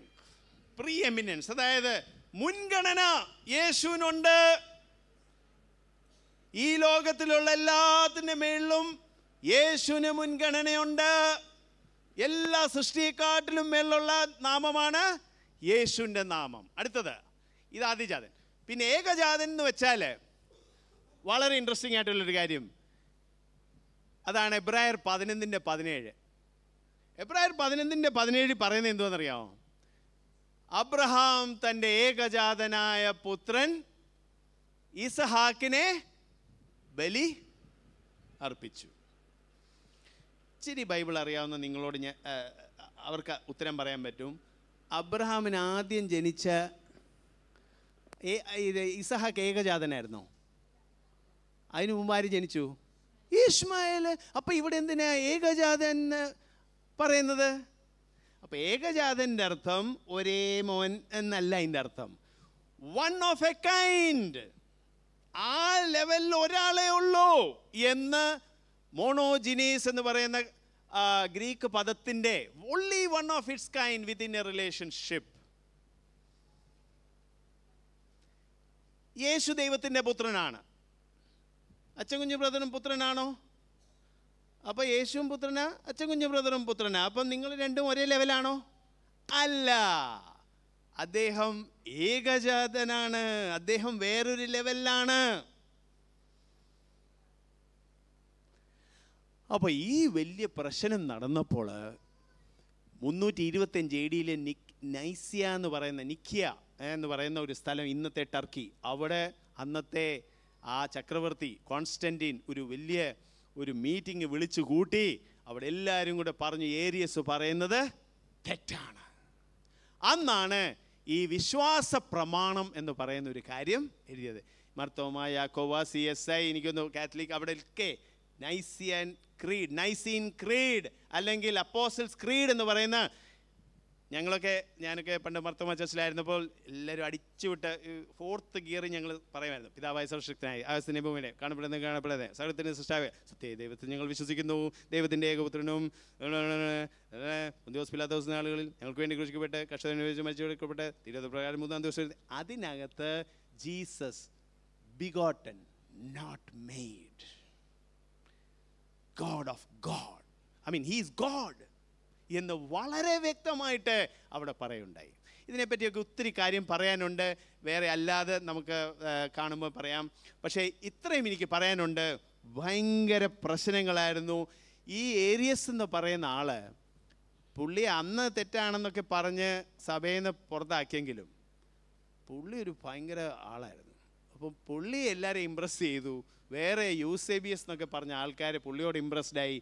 pre eminence അതായത് മുൻഗണന യേശുവിനുണ്ട് ഈ ലോകത്തിലുള്ള എല്ലാത്തിൻ്റെ മേളിലും യേശുവിന് മുൻഗണനയുണ്ട് എല്ലാ സൃഷ്ടിയെക്കാട്ടിലും മേലുള്ള നാമമാണ് യേശുവിൻ്റെ നാമം അടുത്തത് ഇത് ആദിജാതൻ പിന്നെ ഏകജാതൻ എന്ന് വെച്ചാൽ വളരെ ഇൻട്രസ്റ്റിംഗ് ആയിട്ടുള്ളൊരു കാര്യം അതാണ് എബ്രായർ പതിനൊന്നിൻ്റെ പതിനേഴ് എബ്രായർ പതിനൊന്നിൻ്റെ പതിനേഴ് പറയുന്നത് എന്തുവെന്നറിയാമോ അബ്രഹാം തൻ്റെ ഏകജാതനായ പുത്രൻ ഇസഹാക്കിനെ ബലി അർപ്പിച്ചു ഇച്ചിരി ബൈബിൾ അറിയാവുന്ന നിങ്ങളോട് ഞാൻ അവർക്ക് ഉത്തരം പറയാൻ പറ്റും അബ്രഹാമിന് ആദ്യം ജനിച്ച ഏ ഇത് ഇസഹാക്ക് ഏകജാതനായിരുന്നോ അതിന് മുമ്പ് ആര് ജനിച്ചു ഈഷ്മായേൽ അപ്പം ഇവിടെ എന്തിനാ ഏകജാതൻ പറയുന്നത് അപ്പം ഏകജാതൻ്റെ അർത്ഥം ഒരേ മോൻ എന്നല്ല അതിൻ്റെ അർത്ഥം വൺ ഓഫ് എ കൈൻഡ് ആ ലെവലിൽ ഒരാളേ ഉള്ളൂ എന്ന് മോണോജിനീസ് എന്ന് പറയുന്ന ഗ്രീക്ക് പദത്തിൻ്റെ only one of it's kind in a relationship യേശു ദൈവത്തിൻ്റെ പുത്രനാണ് അച്ഛൻകുഞ്ഞു ബ്രദറും പുത്രനാണോ അപ്പോൾ യേശുവും പുത്രനാ അച്ഛൻകുഞ്ഞു ബ്രദറും പുത്രനാ അപ്പം നിങ്ങൾ രണ്ടും ഒരേ ലെവലാണോ അല്ല അദ്ദേഹം ഏകജാതനാണ് അദ്ദേഹം വേറൊരു ലെവലിലാണ് അപ്പോൾ ഈ വലിയ പ്രശ്നം നടന്നപ്പോൾ മുന്നൂറ്റി ഇരുപത്തഞ്ച് എ ഡിയിലെ നിക് നൈസിയ എന്ന് പറയുന്ന നിക്കിയ എന്ന് പറയുന്ന ഒരു സ്ഥലം ഇന്നത്തെ ടർക്കി അവിടെ അന്നത്തെ ആ ചക്രവർത്തി കോൺസ്റ്റൻറ്റീൻ ഒരു വലിയ ഒരു മീറ്റിംഗ് വിളിച്ചു കൂട്ടി അവിടെ എല്ലാവരും കൂടെ പറഞ്ഞു ഏരിയസ് പറയുന്നത് തെറ്റാണ് അന്നാണ് ഈ വിശ്വാസ പ്രമാണം എന്ന് പറയുന്ന ഒരു കാര്യം എഴുതിയത് മർത്തോമ കോവാ സി എസ് ഐ എനിക്കൊന്ന് കാത്തലിക് അവിടെ ഒക്കെ നൈസിയൻ ക്രീഡ് നൈസീൻ ക്രീഡ് അല്ലെങ്കിൽ അപ്പോസിൽസ് ക്രീഡ് എന്ന് പറയുന്ന ഞങ്ങളൊക്കെ ഞാനൊക്കെ പണ്ട് മർത്തമ ചർച്ചിലായിരുന്നപ്പോൾ എല്ലാവരും അടിച്ചുവിട്ട ഫോർത്ത് ഗിയർ ഞങ്ങൾ പറയുമായിരുന്നു പിതാവായ സർവശക്തനായി ആ ഭൂമിയിലെ കാണപ്പെടുന്ന കാണപ്പെടുന്നത് സർവത്തിൻ്റെ സൃഷ്ടാവ് സത്യ ദൈവത്തിൽ ഞങ്ങൾ വിശ്വസിക്കുന്നു ദൈവത്തിൻ്റെ ഏകപുത്രനും ദിവസം പില്ലാത്ത ദിവസം ആളുകളിൽ ഞങ്ങൾക്ക് വേണ്ടി കൃഷിക്കപ്പെട്ട് കർഷകനുപയോഗിച്ച് മരിച്ചുകൊടുക്കപ്പെട്ട് തിരുവനന്തപുരം മൂന്നാം ദിവസം അതിനകത്ത് Jesus begotten not made God of God I mean he's God എന്ന് വളരെ വ്യക്തമായിട്ട് അവിടെ പറയുണ്ടായി ഇതിനെപ്പറ്റിയൊക്കെ ഒത്തിരി കാര്യം പറയാനുണ്ട് വേറെ അല്ലാതെ നമുക്ക് കാണുമ്പോൾ പറയാം പക്ഷേ ഇത്രയും എനിക്ക് പറയാനുണ്ട് ഭയങ്കര പ്രശ്നങ്ങളായിരുന്നു ഈ ഏരിയസ് എന്ന് പറയുന്ന ആൾ പുള്ളി അന്ന് തെറ്റാണെന്നൊക്കെ പറഞ്ഞ് സഭയിൽ നിന്ന് പുറത്താക്കിയെങ്കിലും പുള്ളി ഒരു ഭയങ്കര ആളായിരുന്നു അപ്പം പുള്ളി എല്ലാവരെയും ഇമ്പ്രസ് ചെയ്തു വേറെ ബി എസ് എന്നൊക്കെ പറഞ്ഞ ആൾക്കാർ പുള്ളിയോട് ഇമ്പ്രസ്ഡായി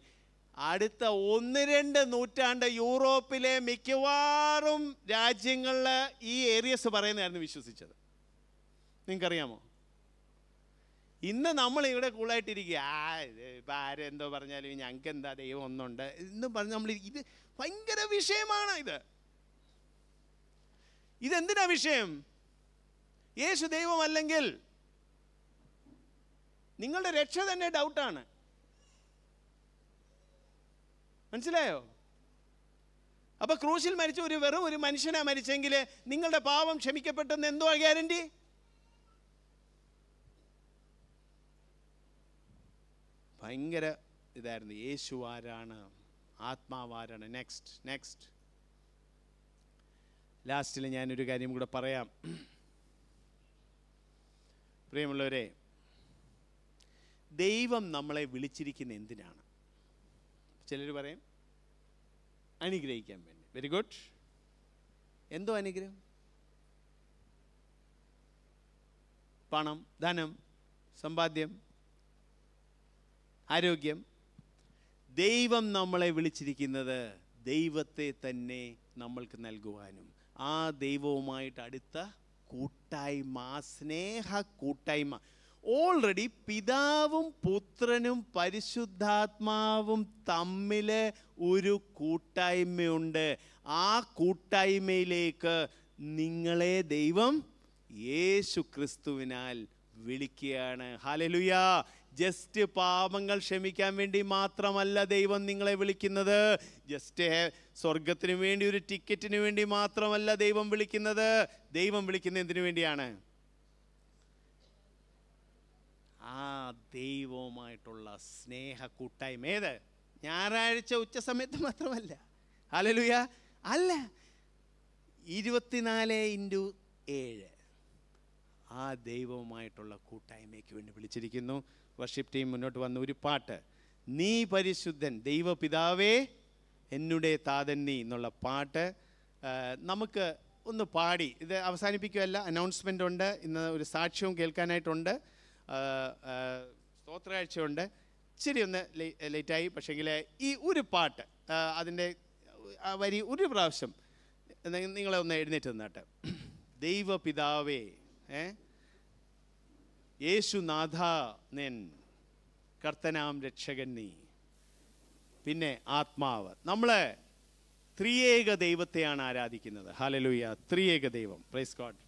അടുത്ത ഒന്ന് രണ്ട് നൂറ്റാണ്ട് യൂറോപ്പിലെ മിക്കവാറും രാജ്യങ്ങളിൽ ഈ ഏരിയസ് പറയുന്നതായിരുന്നു വിശ്വസിച്ചത് നിങ്ങൾക്കറിയാമോ ഇന്ന് നമ്മൾ ഇവിടെ കൂളായിട്ടിരിക്കുക ആ ഇപ്പം ആരെന്തോ പറഞ്ഞാലും ഞങ്ങൾക്ക് എന്താ ദൈവം ഒന്നുണ്ട് എന്ന് പറഞ്ഞ് നമ്മൾ ഇത് ഭയങ്കര വിഷയമാണ് ഇത് ഇതെന്തിനാ വിഷയം യേശു ദൈവമല്ലെങ്കിൽ നിങ്ങളുടെ രക്ഷ തന്നെ ഡൗട്ടാണ് മനസ്സിലായോ അപ്പോൾ ക്രൂശിൽ മരിച്ച ഒരു വെറും ഒരു മനുഷ്യനാ മരിച്ചെങ്കിൽ നിങ്ങളുടെ പാപം ക്ഷമിക്കപ്പെട്ടെന്ന് എന്തോ ഗ്യാരണ്ടി ഭയങ്കര ഇതായിരുന്നു യേശു ആരാണ് ആത്മാവാരാണ് നെക്സ്റ്റ് നെക്സ്റ്റ് ലാസ്റ്റിൽ ഞാനൊരു കാര്യം കൂടെ പറയാം പ്രിയമുള്ളവരെ ദൈവം നമ്മളെ വിളിച്ചിരിക്കുന്ന എന്തിനാണ് ചിലർ പറയും അനുഗ്രഹിക്കാൻ വേണ്ടി വെരി ഗുഡ് എന്തോ അനുഗ്രഹം പണം ധനം സമ്പാദ്യം ആരോഗ്യം ദൈവം നമ്മളെ വിളിച്ചിരിക്കുന്നത് ദൈവത്തെ തന്നെ നമ്മൾക്ക് നൽകുവാനും ആ ദൈവവുമായിട്ട് അടുത്ത കൂട്ടായ്മ സ്നേഹ കൂട്ടായ്മ ഓൾറെഡി പിതാവും പുത്രനും പരിശുദ്ധാത്മാവും തമ്മിൽ ഒരു കൂട്ടായ്മയുണ്ട് ആ കൂട്ടായ്മയിലേക്ക് നിങ്ങളെ ദൈവം യേശു ക്രിസ്തുവിനാൽ വിളിക്കുകയാണ് ഹാലലുയ ജസ്റ്റ് പാപങ്ങൾ ക്ഷമിക്കാൻ വേണ്ടി മാത്രമല്ല ദൈവം നിങ്ങളെ വിളിക്കുന്നത് ജസ്റ്റ് സ്വർഗത്തിന് വേണ്ടി ഒരു ടിക്കറ്റിന് വേണ്ടി മാത്രമല്ല ദൈവം വിളിക്കുന്നത് ദൈവം വിളിക്കുന്നത് എന്തിനു വേണ്ടിയാണ് ആ ദൈവവുമായിട്ടുള്ള സ്നേഹ കൂട്ടായ്മ ഏത് ഞായറാഴ്ച ഉച്ച സമയത്ത് മാത്രമല്ല അലലുയ അല്ല ഇരുപത്തിനാല് ഇൻറ്റു ഏഴ് ആ ദൈവവുമായിട്ടുള്ള കൂട്ടായ്മയ്ക്ക് വേണ്ടി വിളിച്ചിരിക്കുന്നു വർഷിപ്പ് ടീം മുന്നോട്ട് വന്ന ഒരു പാട്ട് നീ പരിശുദ്ധൻ ദൈവപിതാവേ എന്നുടേ താതൻ നീ എന്നുള്ള പാട്ട് നമുക്ക് ഒന്ന് പാടി ഇത് അവസാനിപ്പിക്കുകയല്ല അനൗൺസ്മെൻ്റ് ഉണ്ട് ഇന്ന് ഒരു സാക്ഷ്യവും കേൾക്കാനായിട്ടുണ്ട് സ്തോത്രകാഴ്ചയുണ്ട് ഇച്ചിരി ഒന്ന് ലേറ്റായി പക്ഷേങ്കിൽ ഈ ഒരു പാട്ട് അതിൻ്റെ വരി ഒരു പ്രാവശ്യം നിങ്ങളെ ഒന്ന് എഴുന്നേറ്റ് നിന്നാട്ടെ ദൈവപിതാവേ ഏ യേശുനാഥ നെൻ കർത്തനാം രക്ഷകൻ നീ പിന്നെ ആത്മാവ് നമ്മൾ ത്രിയേക ദൈവത്തെയാണ് ആരാധിക്കുന്നത് ഹാലലുയ ത്രിയേക ദൈവം പ്രൈസ് ഗോഡ്